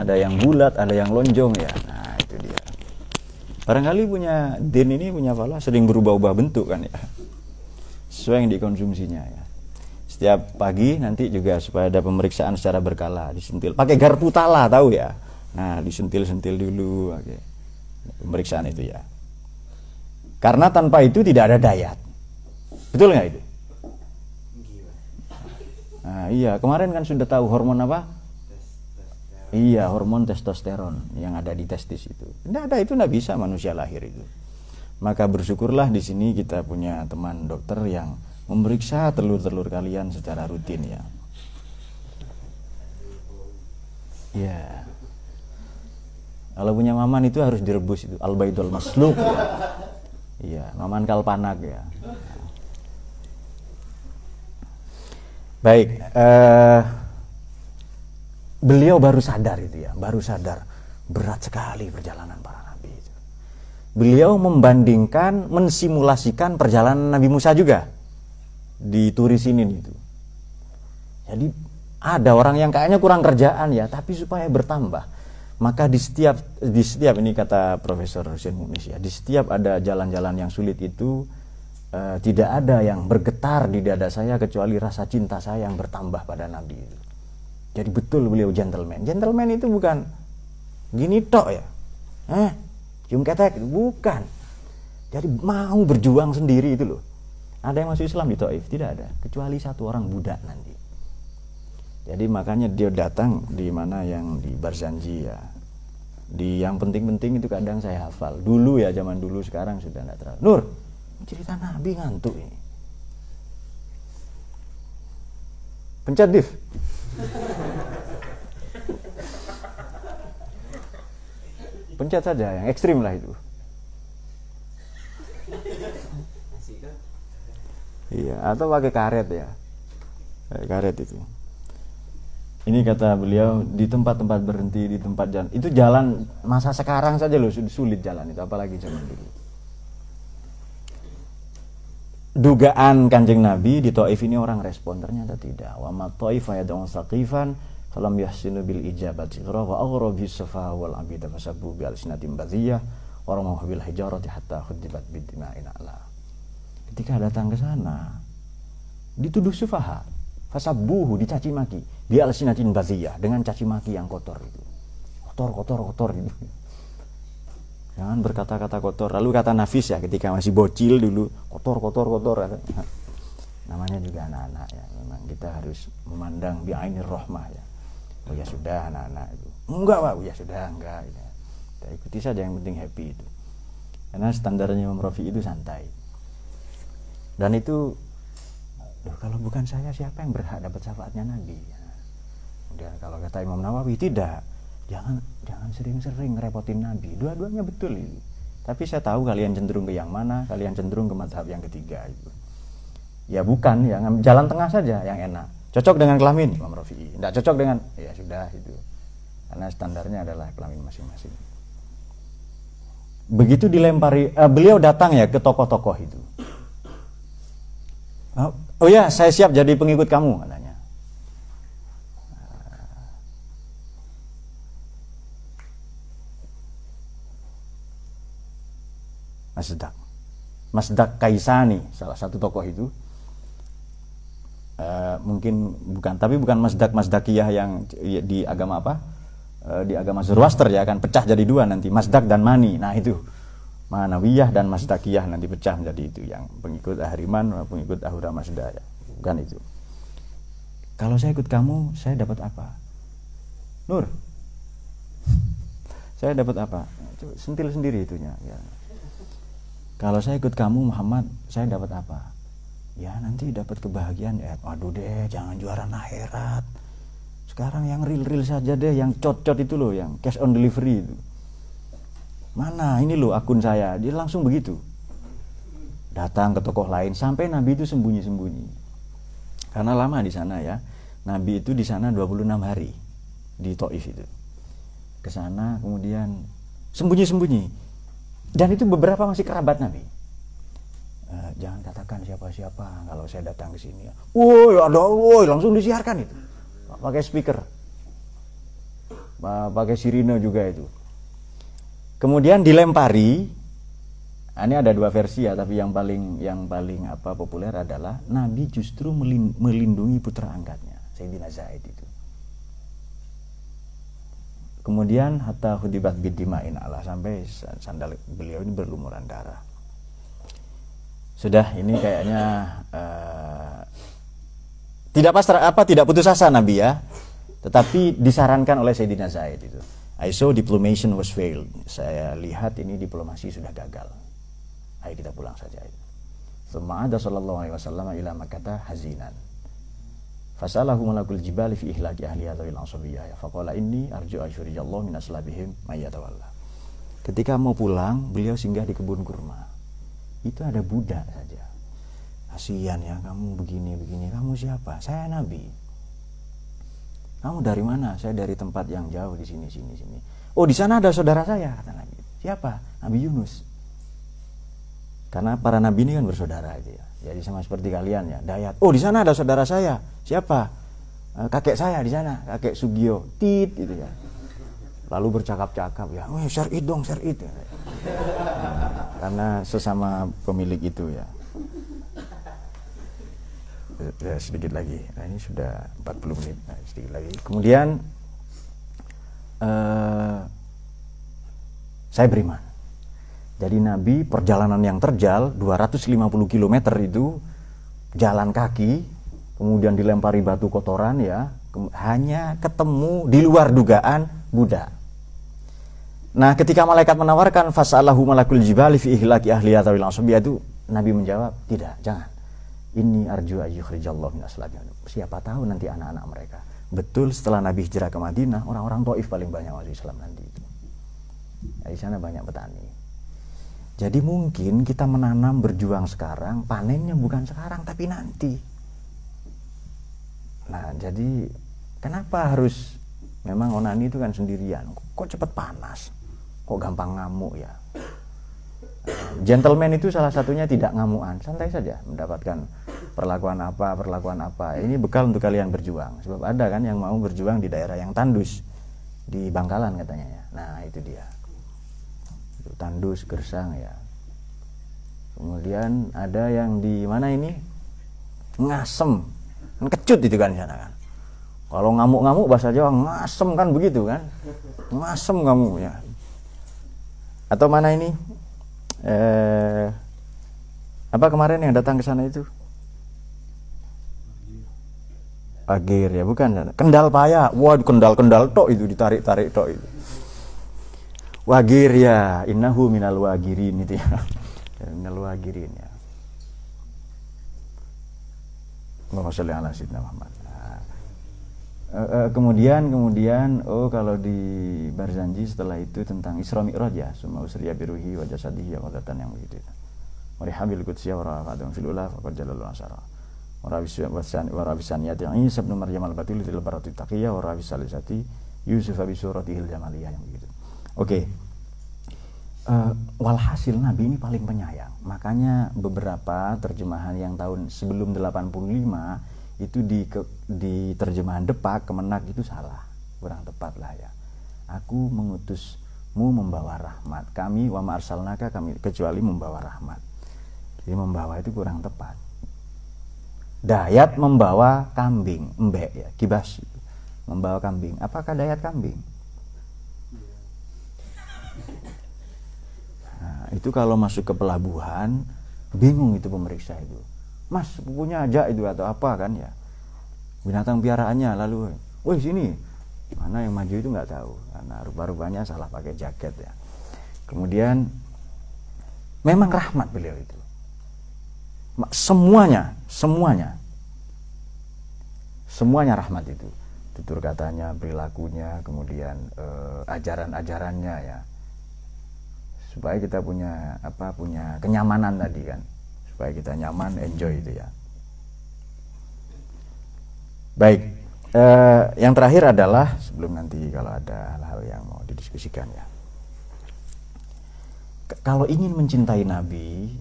[SPEAKER 1] ada yang bulat ada yang lonjong ya nah itu dia barangkali punya din ini punya pala sering berubah-ubah bentuk kan ya sesuai yang dikonsumsinya ya setiap pagi nanti juga supaya ada pemeriksaan secara berkala disentil pakai garpu tala tahu ya nah disentil-sentil dulu pemeriksaan itu ya karena tanpa itu tidak ada dayat betul nggak itu nah, iya kemarin kan sudah tahu hormon apa iya hormon testosteron yang ada di testis itu tidak ada itu tidak bisa manusia lahir itu maka bersyukurlah di sini kita punya teman dokter yang memeriksa telur-telur kalian secara rutin ya. Ya. Kalau punya maman itu harus direbus itu albaidul masluk ya. Iya, maman kalpanak ya. Baik, eh, beliau baru sadar itu ya, baru sadar berat sekali perjalanan para nabi itu. Beliau membandingkan, mensimulasikan perjalanan Nabi Musa juga di diturisinin itu. Jadi ada orang yang kayaknya kurang kerjaan ya, tapi supaya bertambah. Maka di setiap di setiap ini kata Profesor Hussein Munis ya, di setiap ada jalan-jalan yang sulit itu eh, tidak ada yang bergetar di dada saya kecuali rasa cinta saya yang bertambah pada Nabi itu. Jadi betul beliau gentleman. Gentleman itu bukan gini tok ya. Eh, cium ketek bukan. Jadi mau berjuang sendiri itu loh ada yang masuk Islam di gitu, Taif? Tidak ada, kecuali satu orang budak nanti. Jadi makanya dia datang di mana yang di Barzanji ya. Di yang penting-penting itu kadang saya hafal. Dulu ya zaman dulu sekarang sudah tidak terlalu. Nur, cerita Nabi ngantuk ini. Pencet div. Pencet saja yang ekstrim lah itu. iya atau pakai karet ya pakai karet itu ini kata beliau di tempat-tempat berhenti di tempat jalan itu jalan masa sekarang saja loh sulit jalan itu apalagi zaman dulu dugaan kanjeng nabi di Taif ini orang respon ternyata tidak wa ma Taif dong saqifan falam yahsinu bil ijabati wa aghrabi safa wal abida fasabu bi alsinatim badiyah wa ramahu bil hijarati hatta khudibat bidma'in ala ketika datang ke sana dituduh sufaha fasabuhu dicaci maki bi alsinatin baziyah dengan caci maki yang kotor itu kotor kotor kotor itu jangan berkata-kata kotor lalu kata nafis ya ketika masih bocil dulu kotor kotor kotor namanya juga anak-anak ya memang kita harus memandang bi ainir rohmah ya oh ya sudah anak-anak itu enggak pak ya sudah enggak ya. kita ikuti saja yang penting happy itu karena standarnya Imam itu santai dan itu Duh, kalau bukan saya siapa yang berhak dapat syafaatnya Nabi kemudian ya, kalau kata Imam Nawawi tidak jangan jangan sering-sering repotin Nabi dua-duanya betul ini. tapi saya tahu kalian cenderung ke yang mana kalian cenderung ke madhab yang ketiga itu ya bukan ya jalan tengah saja yang enak cocok dengan kelamin Imam Rafi tidak cocok dengan ya sudah itu karena standarnya adalah kelamin masing-masing begitu dilempari eh, beliau datang ya ke tokoh-tokoh itu Oh, oh, ya saya siap jadi pengikut kamu katanya Mas Dak Mas Dak Kaisani salah satu tokoh itu uh, mungkin bukan tapi bukan Mas Dak Mas Dakiyah yang di agama apa uh, di agama Zoroaster ya akan pecah jadi dua nanti Mas Dak dan Mani nah itu Manawiyah dan Masdakiyah nanti pecah menjadi itu yang pengikut Ahriman pengikut Ahura Masda ya. bukan itu kalau saya ikut kamu saya dapat apa Nur saya dapat apa sentil sendiri itunya ya kalau saya ikut kamu Muhammad saya dapat apa ya nanti dapat kebahagiaan ya aduh deh jangan juara akhirat sekarang yang real-real saja deh yang cocot itu loh yang cash on delivery itu mana ini loh akun saya dia langsung begitu datang ke tokoh lain sampai Nabi itu sembunyi-sembunyi karena lama di sana ya Nabi itu di sana 26 hari di toif itu ke sana kemudian sembunyi-sembunyi dan itu beberapa masih kerabat Nabi e, jangan katakan siapa-siapa kalau saya datang ke sini woi ada woi langsung disiarkan itu pakai speaker pakai sirine juga itu kemudian dilempari nah, ini ada dua versi ya tapi yang paling yang paling apa populer adalah Nabi justru melindungi putra angkatnya Sayyidina Zaid itu kemudian hatta hudibat bidimain Allah sampai sandal beliau ini berlumuran darah sudah ini kayaknya uh, tidak pas apa tidak putus asa Nabi ya tetapi disarankan oleh Sayyidina Zaid itu I saw diplomation was failed. Saya lihat ini diplomasi sudah gagal. Ayo kita pulang saja. Semua ada sallallahu alaihi wasallam ila makata hazinan. Fasalahu malakul jibali fi ihlaki ahli hadha al asabiyah. Faqala inni arju asyurijallahu min aslabihim mayyatawalla. Ketika mau pulang, beliau singgah di kebun kurma. Itu ada budak saja. Kasihan ya kamu begini begini. Kamu siapa? Saya nabi kamu dari mana saya dari tempat yang jauh di sini sini sini oh di sana ada saudara saya kata nabi siapa nabi Yunus karena para nabi ini kan bersaudara aja ya jadi sama seperti kalian ya dayat oh di sana ada saudara saya siapa eh, kakek saya di sana kakek Sugio tit gitu ya lalu bercakap-cakap ya oh ya, share it dong share it karena sesama pemilik itu ya Eh, eh, sedikit lagi nah ini sudah 40 menit nah, sedikit lagi kemudian uh, saya beriman jadi Nabi perjalanan yang terjal 250 km itu jalan kaki kemudian dilempari batu kotoran ya hanya ketemu di luar dugaan Buddha nah ketika malaikat menawarkan fasalahu malakul jibali fi ihlaki ahliya itu Nabi menjawab tidak jangan ini arju ayyukhrijallahu min aslabihim. Siapa tahu nanti anak-anak mereka. Betul setelah Nabi hijrah ke Madinah, orang-orang Taif paling banyak masuk Islam nanti itu. Ya, di sana banyak petani. Jadi mungkin kita menanam berjuang sekarang, panennya bukan sekarang tapi nanti. Nah, jadi kenapa harus memang onani itu kan sendirian? Kok, cepet panas? Kok gampang ngamuk ya? gentleman itu salah satunya tidak ngamuan, santai saja mendapatkan perlakuan apa, perlakuan apa. Ini bekal untuk kalian berjuang. Sebab ada kan yang mau berjuang di daerah yang tandus, di Bangkalan katanya ya. Nah itu dia, tandus, gersang ya. Kemudian ada yang di mana ini ngasem, kan kecut itu kan di sana kan. Kalau ngamuk-ngamuk bahasa Jawa ngasem kan begitu kan, ngasem kamu ya. Atau mana ini eh, apa kemarin yang datang ke sana itu Agir ya bukan Kendal payah wah kendal kendal tok itu ditarik tarik tok itu wagir ya innahu minal wagirin itu ya minal wagirin ya Allahumma ala Muhammad uh, kemudian kemudian oh kalau di Barzanji setelah itu tentang Isra Mi'raj ya summa usriya biruhi wa jasadihi wa qadatan yang begitu itu wa rihabil qudsiyya wa rafa'atun fil ula faqad jalalul asara wa rabisaniyati Isa ibn Maryam al-Batil til barati taqiyya wa rabisalisati Yusuf abi suratihil jamaliyah yang begitu oke okay. Uh, eh, walhasil Nabi ini paling penyayang makanya beberapa terjemahan yang tahun sebelum 85 itu di ke, di terjemahan depak kemenak itu salah kurang tepat lah ya aku mengutusmu membawa rahmat kami wa arsalnaka kami kecuali membawa rahmat jadi membawa itu kurang tepat dayat membawa kambing embek ya kibas membawa kambing apakah dayat kambing nah, itu kalau masuk ke pelabuhan bingung itu pemeriksa itu mas sepupunya aja itu atau apa kan ya binatang piaraannya lalu woi sini mana yang maju itu nggak tahu karena rupa-rupanya salah pakai jaket ya kemudian memang rahmat beliau itu semuanya semuanya semuanya rahmat itu tutur katanya perilakunya kemudian e, ajaran-ajarannya ya supaya kita punya apa punya kenyamanan tadi kan supaya kita nyaman enjoy itu ya baik eh, yang terakhir adalah sebelum nanti kalau ada hal-hal yang mau didiskusikan ya K kalau ingin mencintai Nabi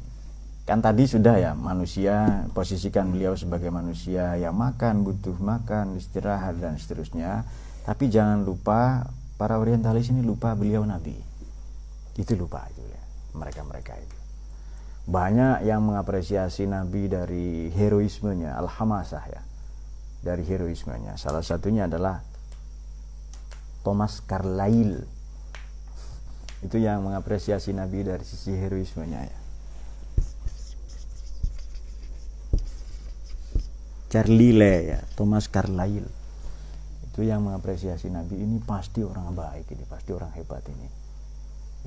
[SPEAKER 1] kan tadi sudah ya manusia posisikan beliau sebagai manusia yang makan butuh makan istirahat dan seterusnya tapi jangan lupa para orientalis ini lupa beliau nabi itu lupa itu ya mereka mereka itu banyak yang mengapresiasi Nabi dari heroismenya, al-hamasah ya. Dari heroismenya. Salah satunya adalah Thomas Carlyle. Itu yang mengapresiasi Nabi dari sisi heroismenya ya. Carlyle ya, Thomas Carlyle. Itu yang mengapresiasi Nabi ini pasti orang baik ini, pasti orang hebat ini.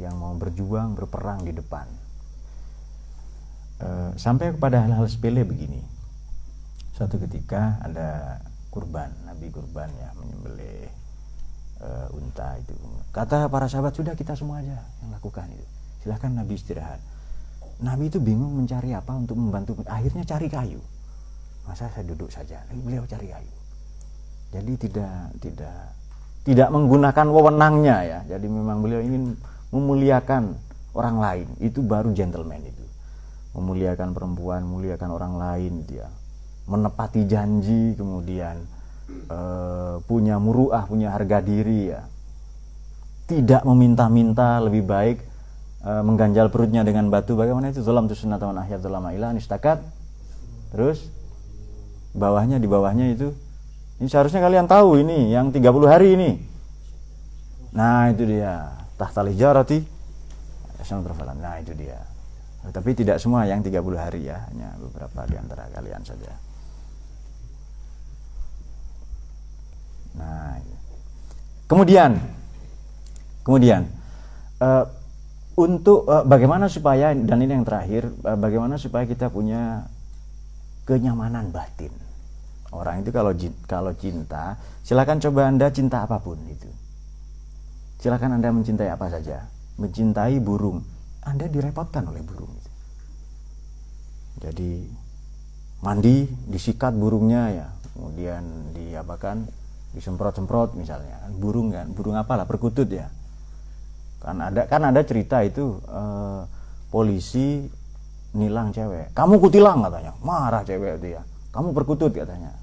[SPEAKER 1] Yang mau berjuang, berperang di depan Eh, sampai kepada hal-hal sepele begini suatu ketika ada kurban nabi kurban ya menyembelih uh, unta itu kata para sahabat sudah kita semua aja yang lakukan itu silahkan nabi istirahat nabi itu bingung mencari apa untuk membantu akhirnya cari kayu masa saya duduk saja Lalu beliau cari kayu jadi tidak tidak tidak menggunakan wewenangnya ya jadi memang beliau ingin memuliakan orang lain itu baru gentleman itu memuliakan perempuan, memuliakan orang lain gitu ya. Menepati janji kemudian e, punya muruah, punya harga diri ya. Tidak meminta-minta lebih baik e, mengganjal perutnya dengan batu bagaimana itu dalam sunnah teman akhir dalam ilah nistakat. Terus bawahnya di bawahnya itu ini seharusnya kalian tahu ini yang 30 hari ini. Nah, itu dia. tahtalijarati Nah, itu dia. Nah, tapi tidak semua yang 30 hari ya, hanya beberapa di antara kalian saja. Nah, gitu. kemudian, kemudian uh, untuk uh, bagaimana supaya dan ini yang terakhir, uh, bagaimana supaya kita punya kenyamanan batin. Orang itu kalau kalau cinta, silakan coba anda cinta apapun itu. Silakan anda mencintai apa saja, mencintai burung, anda direpotkan oleh burung. Jadi mandi, disikat burungnya ya, kemudian diapakan, disemprot-semprot misalnya, burung kan, burung apalah, perkutut ya. Kan ada kan ada cerita itu eh, polisi nilang cewek, kamu kutilang katanya, marah cewek itu ya, kamu perkutut katanya.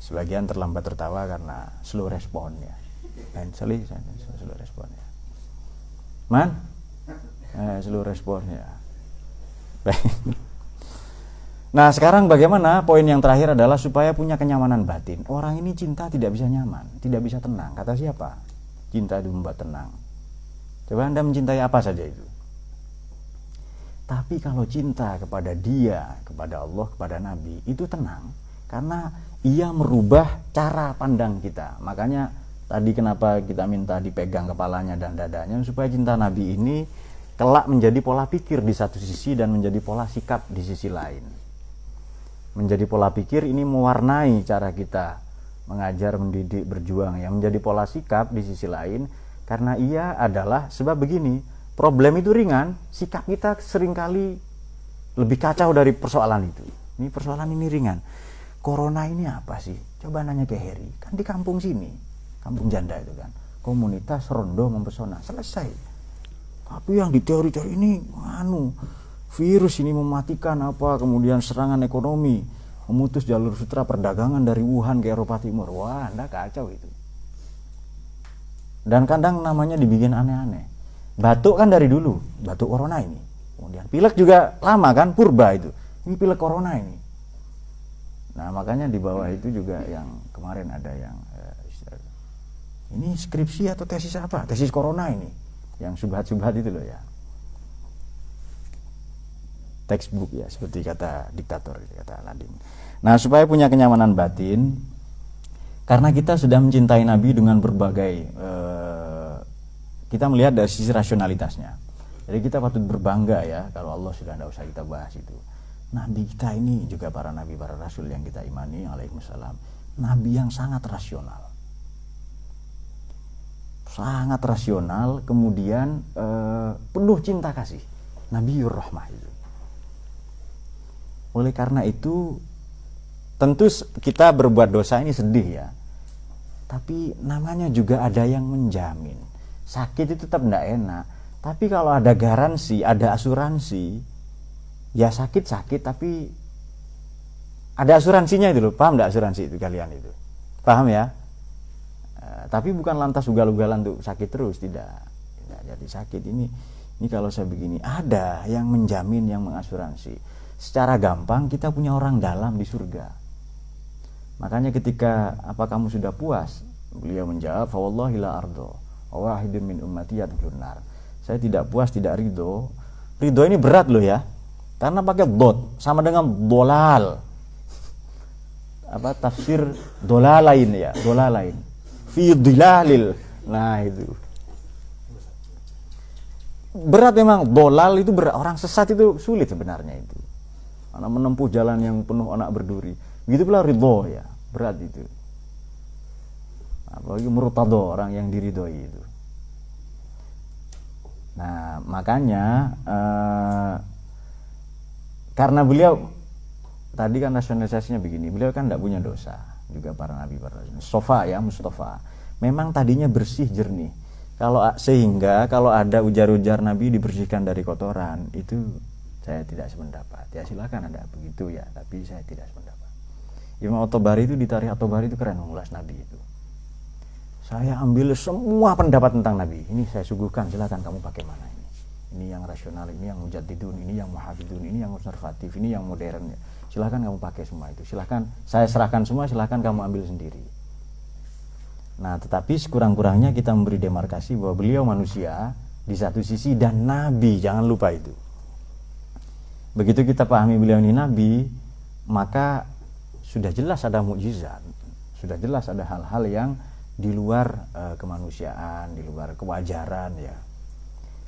[SPEAKER 1] Sebagian terlambat tertawa karena slow respon ya, slow respon ya. Man, eh, seluruh responnya baik nah sekarang bagaimana poin yang terakhir adalah supaya punya kenyamanan batin orang ini cinta tidak bisa nyaman tidak bisa tenang kata siapa cinta itu membuat tenang coba anda mencintai apa saja itu tapi kalau cinta kepada dia kepada Allah kepada Nabi itu tenang karena ia merubah cara pandang kita makanya tadi kenapa kita minta dipegang kepalanya dan dadanya supaya cinta Nabi ini kelak menjadi pola pikir di satu sisi dan menjadi pola sikap di sisi lain. Menjadi pola pikir ini mewarnai cara kita mengajar, mendidik, berjuang. Yang menjadi pola sikap di sisi lain karena ia adalah sebab begini, problem itu ringan, sikap kita seringkali lebih kacau dari persoalan itu. Ini persoalan ini ringan. Corona ini apa sih? Coba nanya ke Heri, kan di kampung sini, kampung janda itu kan, komunitas rondo mempesona, selesai tapi yang di teori-teori ini anu virus ini mematikan apa kemudian serangan ekonomi memutus jalur sutra perdagangan dari Wuhan ke Eropa Timur wah anda kacau itu dan kadang namanya dibikin aneh-aneh batuk kan dari dulu batuk corona ini kemudian pilek juga lama kan purba itu ini pilek corona ini nah makanya di bawah itu juga yang kemarin ada yang eh, ini skripsi atau tesis apa tesis corona ini yang subhat-subhat itu loh ya textbook ya seperti kata diktator gitu, kata Lading nah supaya punya kenyamanan batin karena kita sudah mencintai Nabi dengan berbagai eh, kita melihat dari sisi rasionalitasnya jadi kita patut berbangga ya kalau Allah sudah tidak usah kita bahas itu Nabi kita ini juga para nabi para rasul yang kita imani alaihissalam Nabi yang sangat rasional sangat rasional, kemudian eh, penuh cinta kasih. Nabiur Rahmah itu. Oleh karena itu, tentu kita berbuat dosa ini sedih ya. Tapi namanya juga ada yang menjamin. Sakit itu tetap tidak enak. Tapi kalau ada garansi, ada asuransi, ya sakit-sakit tapi ada asuransinya itu loh. Paham tidak asuransi itu kalian itu? Paham ya? tapi bukan lantas ugal-ugalan tuh sakit terus tidak tidak jadi sakit ini ini kalau saya begini ada yang menjamin yang mengasuransi secara gampang kita punya orang dalam di surga makanya ketika apa kamu sudah puas beliau menjawab fawallahi la ardo wahidun min ummati yadkhulunnar saya tidak puas tidak ridho ridho ini berat loh ya karena pakai dot sama dengan dolal apa tafsir dolal lain ya dolal lain fi dilalil. Nah, itu. Berat memang dolal itu berat. Orang sesat itu sulit sebenarnya itu. karena menempuh jalan yang penuh anak berduri. Begitu pula ridho ya, berat itu. Apalagi murtado orang yang diridhoi itu. Nah, makanya uh, karena beliau tadi kan nasionalisasinya begini, beliau kan tidak punya dosa juga para nabi para rasul. Sofa ya Mustafa. Memang tadinya bersih jernih. Kalau sehingga kalau ada ujar-ujar Nabi dibersihkan dari kotoran itu saya tidak sependapat. Ya silakan ada begitu ya, tapi saya tidak sependapat. Imam Otobari itu ditarik Otobari itu keren mengulas Nabi itu. Saya ambil semua pendapat tentang Nabi. Ini saya suguhkan, silakan kamu pakai mana ini. Ini yang rasional, ini yang mujadidun, ini yang muhafidun, ini yang konservatif, ini yang modern silahkan kamu pakai semua itu silahkan saya serahkan semua silahkan kamu ambil sendiri nah tetapi sekurang-kurangnya kita memberi demarkasi bahwa beliau manusia di satu sisi dan nabi jangan lupa itu begitu kita pahami beliau ini nabi maka sudah jelas ada mujizat sudah jelas ada hal-hal yang di luar e, kemanusiaan di luar kewajaran ya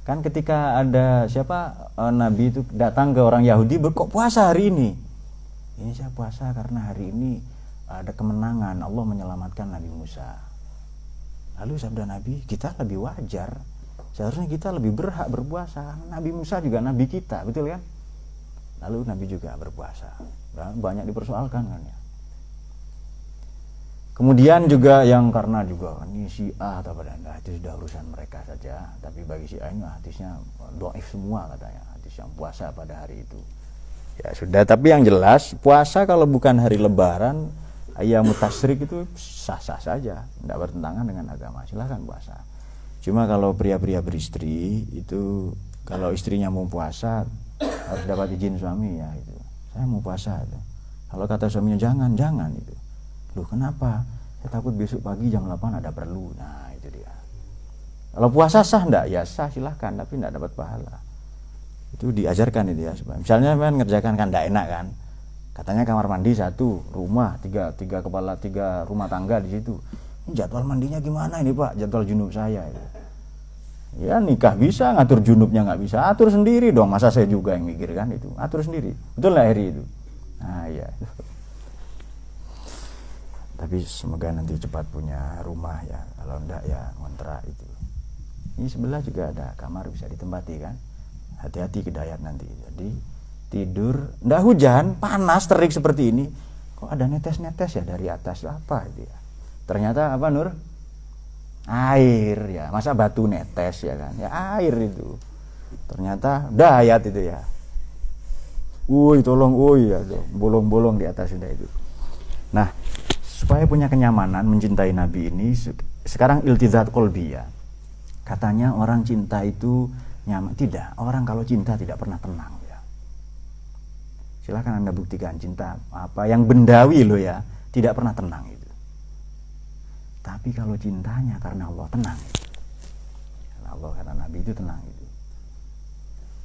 [SPEAKER 1] kan ketika ada siapa e, nabi itu datang ke orang Yahudi berkok puasa hari ini ini saya puasa karena hari ini ada kemenangan Allah menyelamatkan Nabi Musa lalu sabda Nabi kita lebih wajar seharusnya kita lebih berhak berpuasa Nabi Musa juga Nabi kita betul kan lalu Nabi juga berpuasa banyak dipersoalkan kan ya Kemudian juga yang karena juga ini si A atau pada nah, itu sudah urusan mereka saja. Tapi bagi si A ini hadisnya doaif semua katanya. Hadis yang puasa pada hari itu ya sudah tapi yang jelas puasa kalau bukan hari lebaran ya mutasrik itu sah-sah saja tidak bertentangan dengan agama silahkan puasa cuma kalau pria-pria beristri itu kalau istrinya mau puasa harus dapat izin suami ya itu saya mau puasa itu kalau kata suaminya jangan jangan itu loh kenapa saya takut besok pagi jam 8 ada perlu nah itu dia kalau puasa sah enggak ya sah silahkan tapi enggak dapat pahala itu diajarkan itu ya supaya misalnya kan ngerjakan kan tidak enak kan katanya kamar mandi satu rumah tiga tiga kepala tiga rumah tangga di situ jadwal mandinya gimana ini pak jadwal junub saya itu. ya nikah bisa ngatur junubnya nggak bisa atur sendiri dong masa saya juga yang mikir kan itu atur sendiri betul lah Heri itu nah ya tapi semoga nanti cepat punya rumah ya kalau enggak ya ngontrak itu ini sebelah juga ada kamar bisa ditempati kan hati-hati kedayat nanti jadi tidur ndak hujan panas terik seperti ini kok ada netes-netes ya dari atas apa itu ya ternyata apa Nur air ya masa batu netes ya kan ya air itu ternyata dayat itu ya woi tolong woi ya bolong-bolong di atas sudah itu nah supaya punya kenyamanan mencintai Nabi ini sekarang iltizat kolbi ya katanya orang cinta itu nyaman. Tidak, orang kalau cinta tidak pernah tenang. Ya. Silahkan Anda buktikan cinta apa yang bendawi lo ya, tidak pernah tenang itu. Tapi kalau cintanya karena Allah tenang. Gitu. Karena Allah karena Nabi itu tenang itu.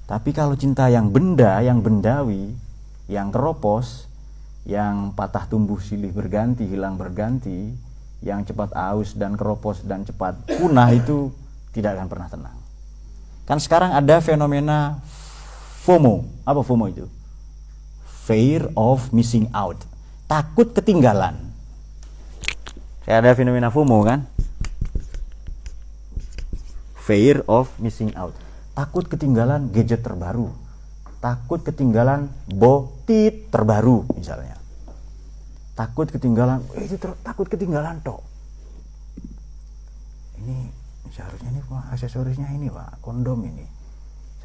[SPEAKER 1] Tapi kalau cinta yang benda, yang bendawi, yang keropos, yang patah tumbuh silih berganti, hilang berganti, yang cepat aus dan keropos dan cepat punah itu tidak akan pernah tenang. Kan sekarang ada fenomena FOMO. Apa FOMO itu? Fear of missing out. Takut ketinggalan. Kayak ada fenomena FOMO kan? Fear of missing out. Takut ketinggalan gadget terbaru. Takut ketinggalan botit terbaru misalnya. Takut ketinggalan, eh, itu takut ketinggalan toh. Ini seharusnya ini pak aksesorisnya ini pak kondom ini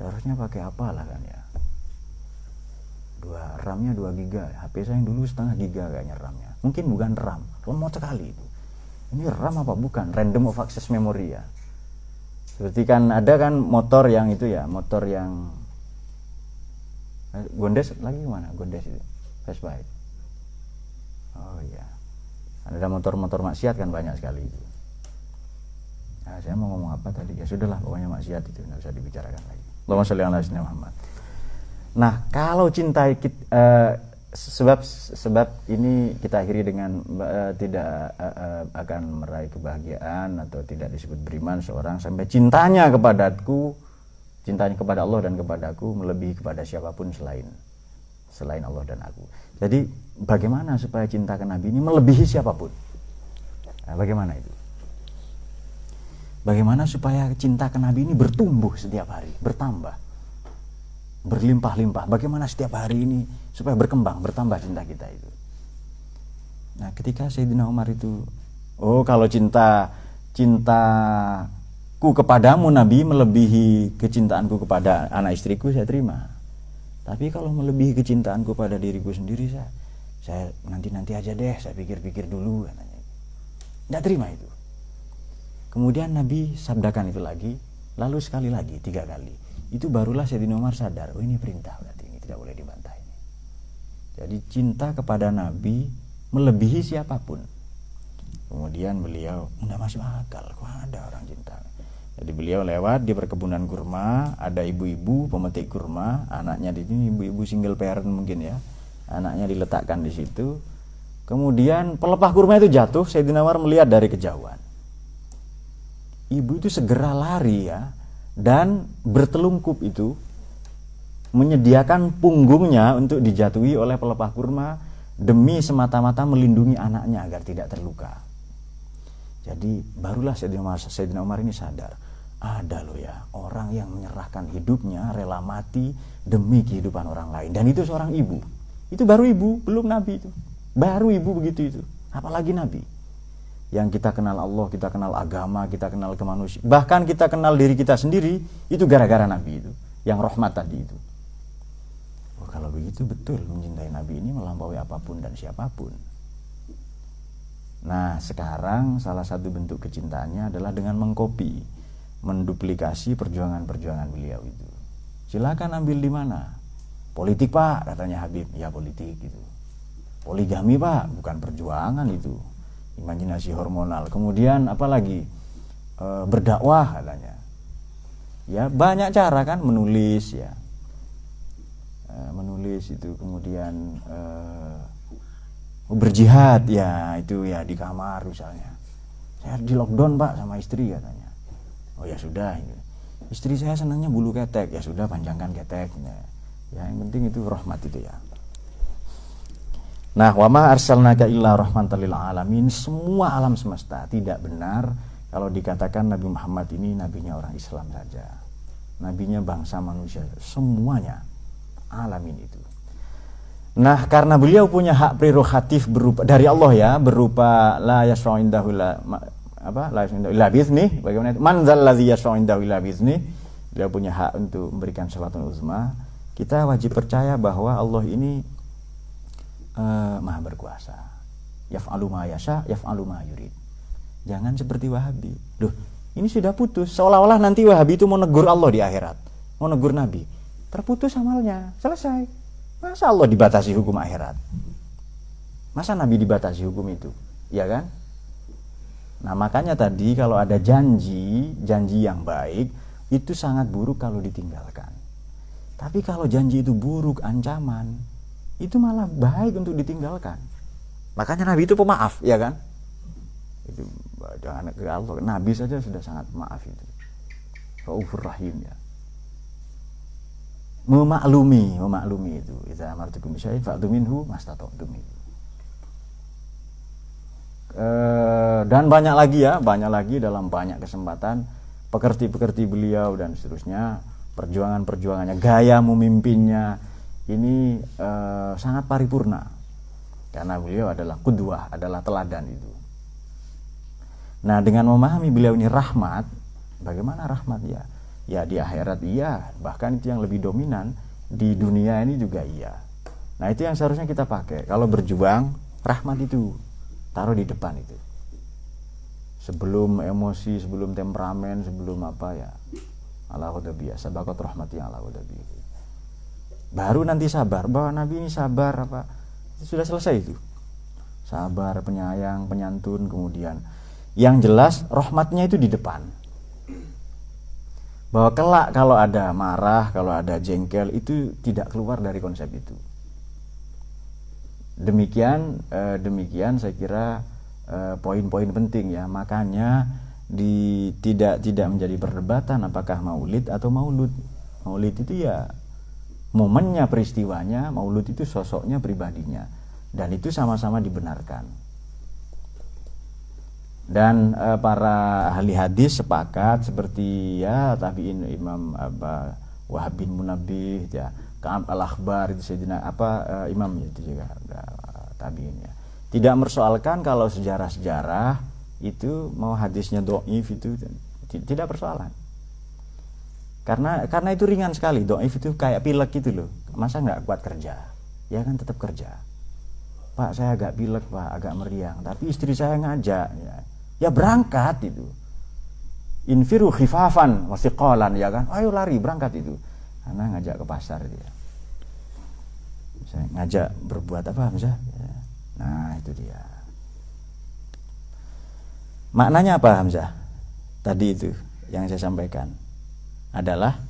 [SPEAKER 1] seharusnya pakai apa lah kan ya dua ramnya nya 2 giga HP saya yang dulu setengah giga kayaknya ramnya mungkin bukan RAM lemot sekali itu ini RAM apa bukan random of access memory ya seperti kan ada kan motor yang itu ya motor yang eh, Gondes lagi mana Gondes itu fast bike oh iya ada motor-motor maksiat kan banyak sekali itu Nah, saya mau ngomong apa tadi? Ya sudahlah, pokoknya maksiat itu nggak usah dibicarakan lagi. Allahumma sholli ala sayyidina Muhammad. Nah, kalau cintai kita, uh, eh, sebab sebab ini kita akhiri dengan uh, tidak uh, uh, akan meraih kebahagiaan atau tidak disebut beriman seorang sampai cintanya kepadaku cintanya kepada Allah dan kepadaku melebihi kepada siapapun selain selain Allah dan aku. Jadi bagaimana supaya cinta ke Nabi ini melebihi siapapun? Nah, bagaimana itu? Bagaimana supaya cinta ke Nabi ini bertumbuh setiap hari, bertambah, berlimpah-limpah. Bagaimana setiap hari ini supaya berkembang, bertambah cinta kita itu. Nah, ketika Sayyidina Umar itu, oh kalau cinta cintaku kepadamu Nabi melebihi kecintaanku kepada anak istriku saya terima. Tapi kalau melebihi kecintaanku pada diriku sendiri saya saya nanti-nanti aja deh, saya pikir-pikir dulu katanya. Tidak terima itu. Kemudian Nabi sabdakan itu lagi, lalu sekali lagi, tiga kali. Itu barulah Sayyidina Umar sadar, oh ini perintah berarti ini tidak boleh dibantah ini. Jadi cinta kepada Nabi melebihi siapapun. Kemudian beliau, enggak masuk akal, kok ada orang cinta. Jadi beliau lewat di perkebunan kurma, ada ibu-ibu pemetik kurma, anaknya di sini ibu-ibu single parent mungkin ya. Anaknya diletakkan di situ. Kemudian pelepah kurma itu jatuh, Sayyidina Umar melihat dari kejauhan ibu itu segera lari ya dan bertelungkup itu menyediakan punggungnya untuk dijatuhi oleh pelepah kurma demi semata-mata melindungi anaknya agar tidak terluka. Jadi barulah Sayyidina Umar, Sayyidina Umar ini sadar ada loh ya orang yang menyerahkan hidupnya rela mati demi kehidupan orang lain dan itu seorang ibu itu baru ibu belum nabi itu baru ibu begitu itu apalagi nabi yang kita kenal Allah, kita kenal agama, kita kenal kemanusiaan, bahkan kita kenal diri kita sendiri itu gara-gara Nabi itu, yang rahmat tadi itu. Oh, kalau begitu betul mencintai Nabi ini melampaui apapun dan siapapun. Nah, sekarang salah satu bentuk kecintaannya adalah dengan mengkopi, menduplikasi perjuangan-perjuangan beliau itu. Silakan ambil di mana? Politik, Pak, katanya Habib. Ya, politik gitu. Poligami, Pak, bukan perjuangan itu imajinasi hormonal kemudian apalagi e, berdakwah katanya ya banyak cara kan menulis ya e, menulis itu kemudian e, berjihad ya itu ya di kamar misalnya saya di lockdown pak sama istri katanya oh ya sudah gitu. istri saya senangnya bulu ketek ya sudah panjangkan keteknya ya yang penting itu rahmat itu ya Nah, wama arsalnaka illa rahmatan lil alamin. Semua alam semesta tidak benar kalau dikatakan Nabi Muhammad ini nabinya orang Islam saja. Nabinya bangsa manusia, semuanya alamin itu. Nah, karena beliau punya hak prerogatif berupa dari Allah ya, berupa la yasra'indahu la apa? La yasra'indahu illa bizni. Bagaimana itu? Man dzalladzi yasra'indahu illa bizni. Beliau punya hak untuk memberikan syafaat uzma. Kita wajib percaya bahwa Allah ini uh, maha berkuasa. Yaf'alu ma yasha, yaf'alu ma yurid. Jangan seperti Wahabi. Duh, ini sudah putus. Seolah-olah nanti Wahabi itu mau negur Allah di akhirat. Mau negur Nabi. Terputus amalnya. Selesai. Masa Allah dibatasi hukum akhirat? Masa Nabi dibatasi hukum itu? Ya kan? Nah makanya tadi kalau ada janji, janji yang baik, itu sangat buruk kalau ditinggalkan. Tapi kalau janji itu buruk, ancaman, itu malah baik untuk ditinggalkan makanya nabi itu pemaaf ya kan itu jangan ke Allah nabi saja sudah sangat maaf itu Raufur Rahim ya memaklumi memaklumi itu Itu amartukum syai'in fa'tu minhu mastata'tum itu e, dan banyak lagi ya banyak lagi dalam banyak kesempatan pekerti-pekerti beliau dan seterusnya perjuangan-perjuangannya gaya memimpinnya ini uh, sangat paripurna karena beliau adalah kudwah, adalah teladan itu. Nah, dengan memahami beliau ini rahmat, bagaimana rahmat ya? Ya di akhirat iya, bahkan itu yang lebih dominan di dunia ini juga iya. Nah, itu yang seharusnya kita pakai. Kalau berjuang, rahmat itu taruh di depan itu. Sebelum emosi, sebelum temperamen, sebelum apa ya. Allah udah biasa, bakot rahmati Allah udah biasa baru nanti sabar bahwa Nabi ini sabar apa sudah selesai itu sabar penyayang penyantun kemudian yang jelas rahmatnya itu di depan bahwa kelak kalau ada marah kalau ada jengkel itu tidak keluar dari konsep itu demikian eh, demikian saya kira eh, poin-poin penting ya makanya di tidak tidak menjadi perdebatan apakah maulid atau maulud maulid itu ya momennya peristiwanya maulud itu sosoknya pribadinya dan itu sama-sama dibenarkan dan e, para ahli hadis sepakat seperti ya tabiin imam apa Wahab bin munabih ya Kaab al Akhbar itu Sayyidina apa e, imam ya, itu juga ya, tabiin ya tidak mersoalkan kalau sejarah-sejarah itu mau hadisnya doif itu tidak persoalan karena karena itu ringan sekali dong itu kayak pilek gitu loh masa nggak kuat kerja ya kan tetap kerja pak saya agak pilek pak agak meriang tapi istri saya ngajak ya, ya berangkat itu infiru khifafan kolan ya kan ayo lari berangkat itu karena ngajak ke pasar dia saya ngajak berbuat apa Hamzah ya. nah itu dia maknanya apa Hamzah tadi itu yang saya sampaikan adalah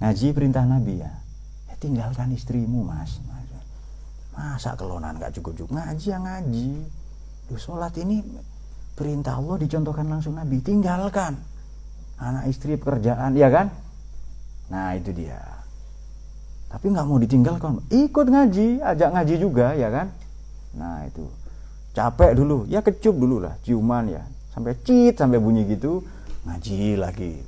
[SPEAKER 1] ngaji perintah Nabi ya. ya tinggalkan istrimu mas. Masa kelonan gak cukup-cukup ngaji ya ngaji. Duh, sholat ini perintah Allah dicontohkan langsung Nabi. Tinggalkan anak istri pekerjaan ya kan? Nah itu dia. Tapi nggak mau ditinggalkan, ikut ngaji, ajak ngaji juga ya kan? Nah itu capek dulu, ya kecup dulu lah, ciuman ya, sampai cit sampai bunyi gitu, ngaji lagi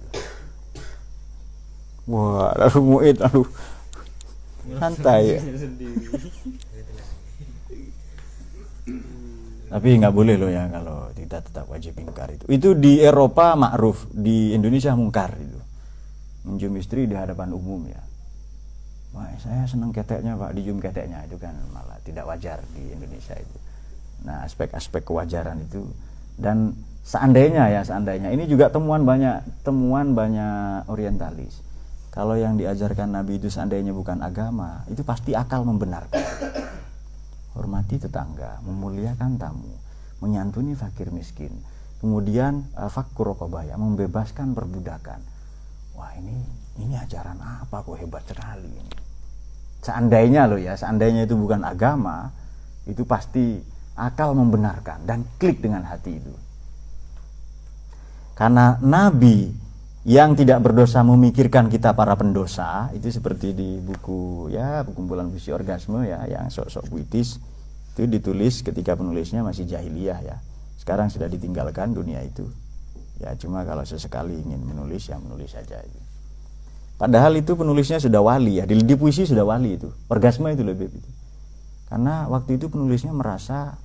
[SPEAKER 1] wah lalu muid lalu santai ya tapi nggak boleh loh ya kalau tidak tetap wajib ingkar itu itu di Eropa makruf, di Indonesia mungkar itu menjum istri di hadapan umum ya Wah, saya senang keteknya pak, dijum keteknya itu kan malah tidak wajar di Indonesia itu. Nah, aspek-aspek kewajaran itu dan seandainya ya seandainya ini juga temuan banyak temuan banyak orientalis kalau yang diajarkan Nabi itu seandainya bukan agama, itu pasti akal membenarkan. Hormati tetangga, memuliakan tamu, menyantuni fakir miskin, kemudian uh, eh, fakur rokobaya, membebaskan perbudakan. Wah ini ini ajaran apa kok hebat sekali ini. Seandainya loh ya, seandainya itu bukan agama, itu pasti akal membenarkan dan klik dengan hati itu. Karena Nabi yang tidak berdosa memikirkan kita para pendosa itu seperti di buku ya kumpulan puisi orgasme ya yang sok-sok puitis itu ditulis ketika penulisnya masih jahiliyah ya sekarang sudah ditinggalkan dunia itu ya cuma kalau sesekali ingin menulis ya menulis saja itu padahal itu penulisnya sudah wali ya di, di puisi sudah wali itu orgasme itu lebih itu karena waktu itu penulisnya merasa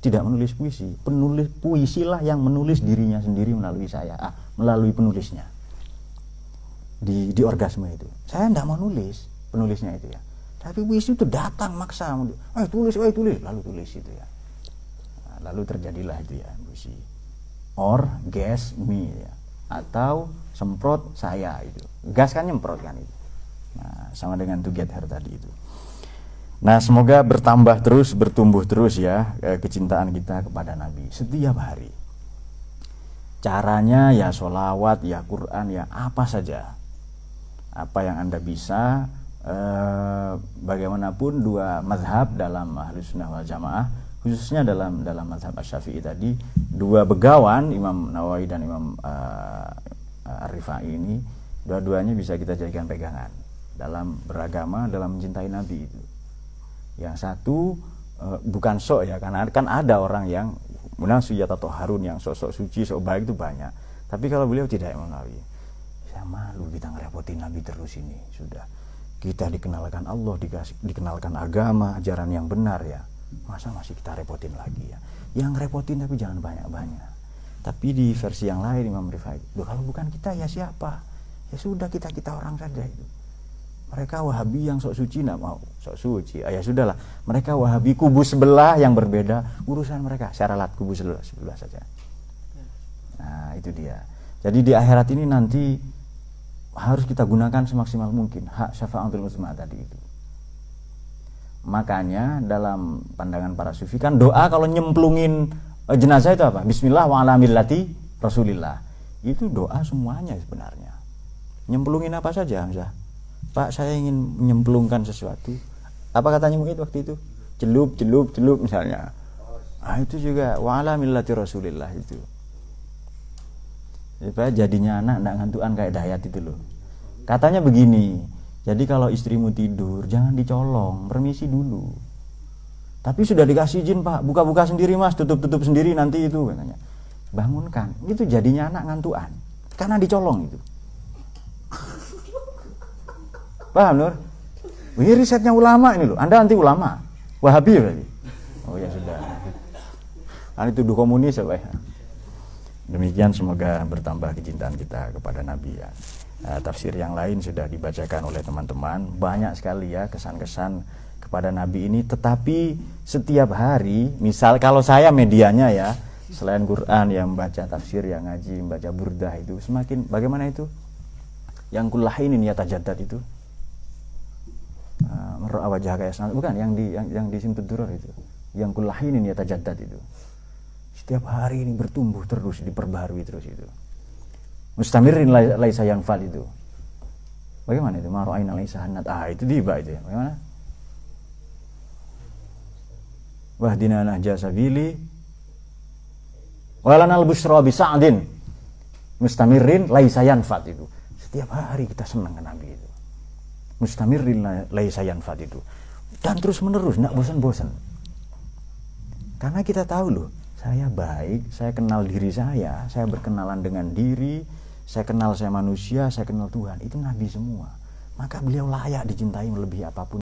[SPEAKER 1] tidak menulis puisi penulis puisilah yang menulis dirinya sendiri melalui saya ah melalui penulisnya di di orgasme itu saya tidak mau nulis penulisnya itu ya tapi puisi itu datang maksa eh tulis eh tulis lalu tulis itu ya nah, lalu terjadilah itu ya puisi or gas me ya atau semprot saya itu gas kan nyemprot kan itu nah sama dengan to get her tadi itu nah semoga bertambah terus bertumbuh terus ya eh, kecintaan kita kepada Nabi setiap hari caranya ya sholawat ya Quran ya apa saja apa yang anda bisa eh, bagaimanapun dua madhab dalam ahli sunnah wal jamaah khususnya dalam dalam madhab syafi'i tadi dua begawan Imam Nawawi dan Imam eh, Arifah ini dua-duanya bisa kita jadikan pegangan dalam beragama dalam mencintai Nabi itu yang satu eh, bukan sok ya karena kan ada orang yang munasiyat atau harun yang sosok suci sosok baik itu banyak tapi kalau beliau tidak Imam Nawawi saya malu kita ngerepotin Nabi terus ini sudah kita dikenalkan Allah dikenalkan agama ajaran yang benar ya masa masih kita repotin lagi ya yang repotin tapi jangan banyak-banyak tapi di versi yang lain Imam Rifai kalau bukan kita ya siapa ya sudah kita kita orang saja itu mereka wahabi yang sok suci tidak mau sok suci Ayah ya sudahlah mereka wahabi kubu sebelah yang berbeda urusan mereka syaralat kubu sebelah, sebelah saja nah itu dia jadi di akhirat ini nanti harus kita gunakan semaksimal mungkin hak syafaatul uzma tadi itu makanya dalam pandangan para sufi kan doa kalau nyemplungin eh, jenazah itu apa bismillah wa ala rasulillah itu doa semuanya sebenarnya nyemplungin apa saja Hamzah Pak saya ingin menyemplungkan sesuatu apa katanya mungkin waktu itu celup celup celup misalnya ah itu juga wala millati rasulillah itu Tiba jadinya anak tidak ngantuan kayak dayat itu loh katanya begini jadi kalau istrimu tidur jangan dicolong permisi dulu tapi sudah dikasih izin pak buka-buka sendiri mas tutup-tutup sendiri nanti itu katanya bangunkan itu jadinya anak ngantuan karena dicolong itu paham Nur? Ini risetnya ulama ini loh. Anda anti ulama. Wahabi berarti. Oh ya sudah. Anda tuduh komunis apa ya? Demikian semoga bertambah kecintaan kita kepada Nabi ya. Nah, tafsir yang lain sudah dibacakan oleh teman-teman. Banyak sekali ya kesan-kesan kepada Nabi ini. Tetapi setiap hari, misal kalau saya medianya ya, selain Quran yang baca tafsir, yang ngaji, membaca burdah itu, semakin bagaimana itu? Yang kulah ini ya tajadat itu Ah, merro'a wajah kayak bukan yang di yang, yang di Simtudurar itu yang ini ya tajadat itu setiap hari ini bertumbuh terus diperbarui terus itu mustamirin laisa yang fal itu bagaimana itu marohain laisa hanat ah itu tiba itu ya. bagaimana wahdina nahja sabili walanal busra sa'adin mustamirin laisa yanfat itu setiap hari kita senang ke Nabi itu mustamirin laisayan fat itu dan terus menerus nggak bosan-bosan karena kita tahu loh saya baik saya kenal diri saya saya berkenalan dengan diri saya kenal saya manusia saya kenal Tuhan itu nabi semua maka beliau layak dicintai melebihi apapun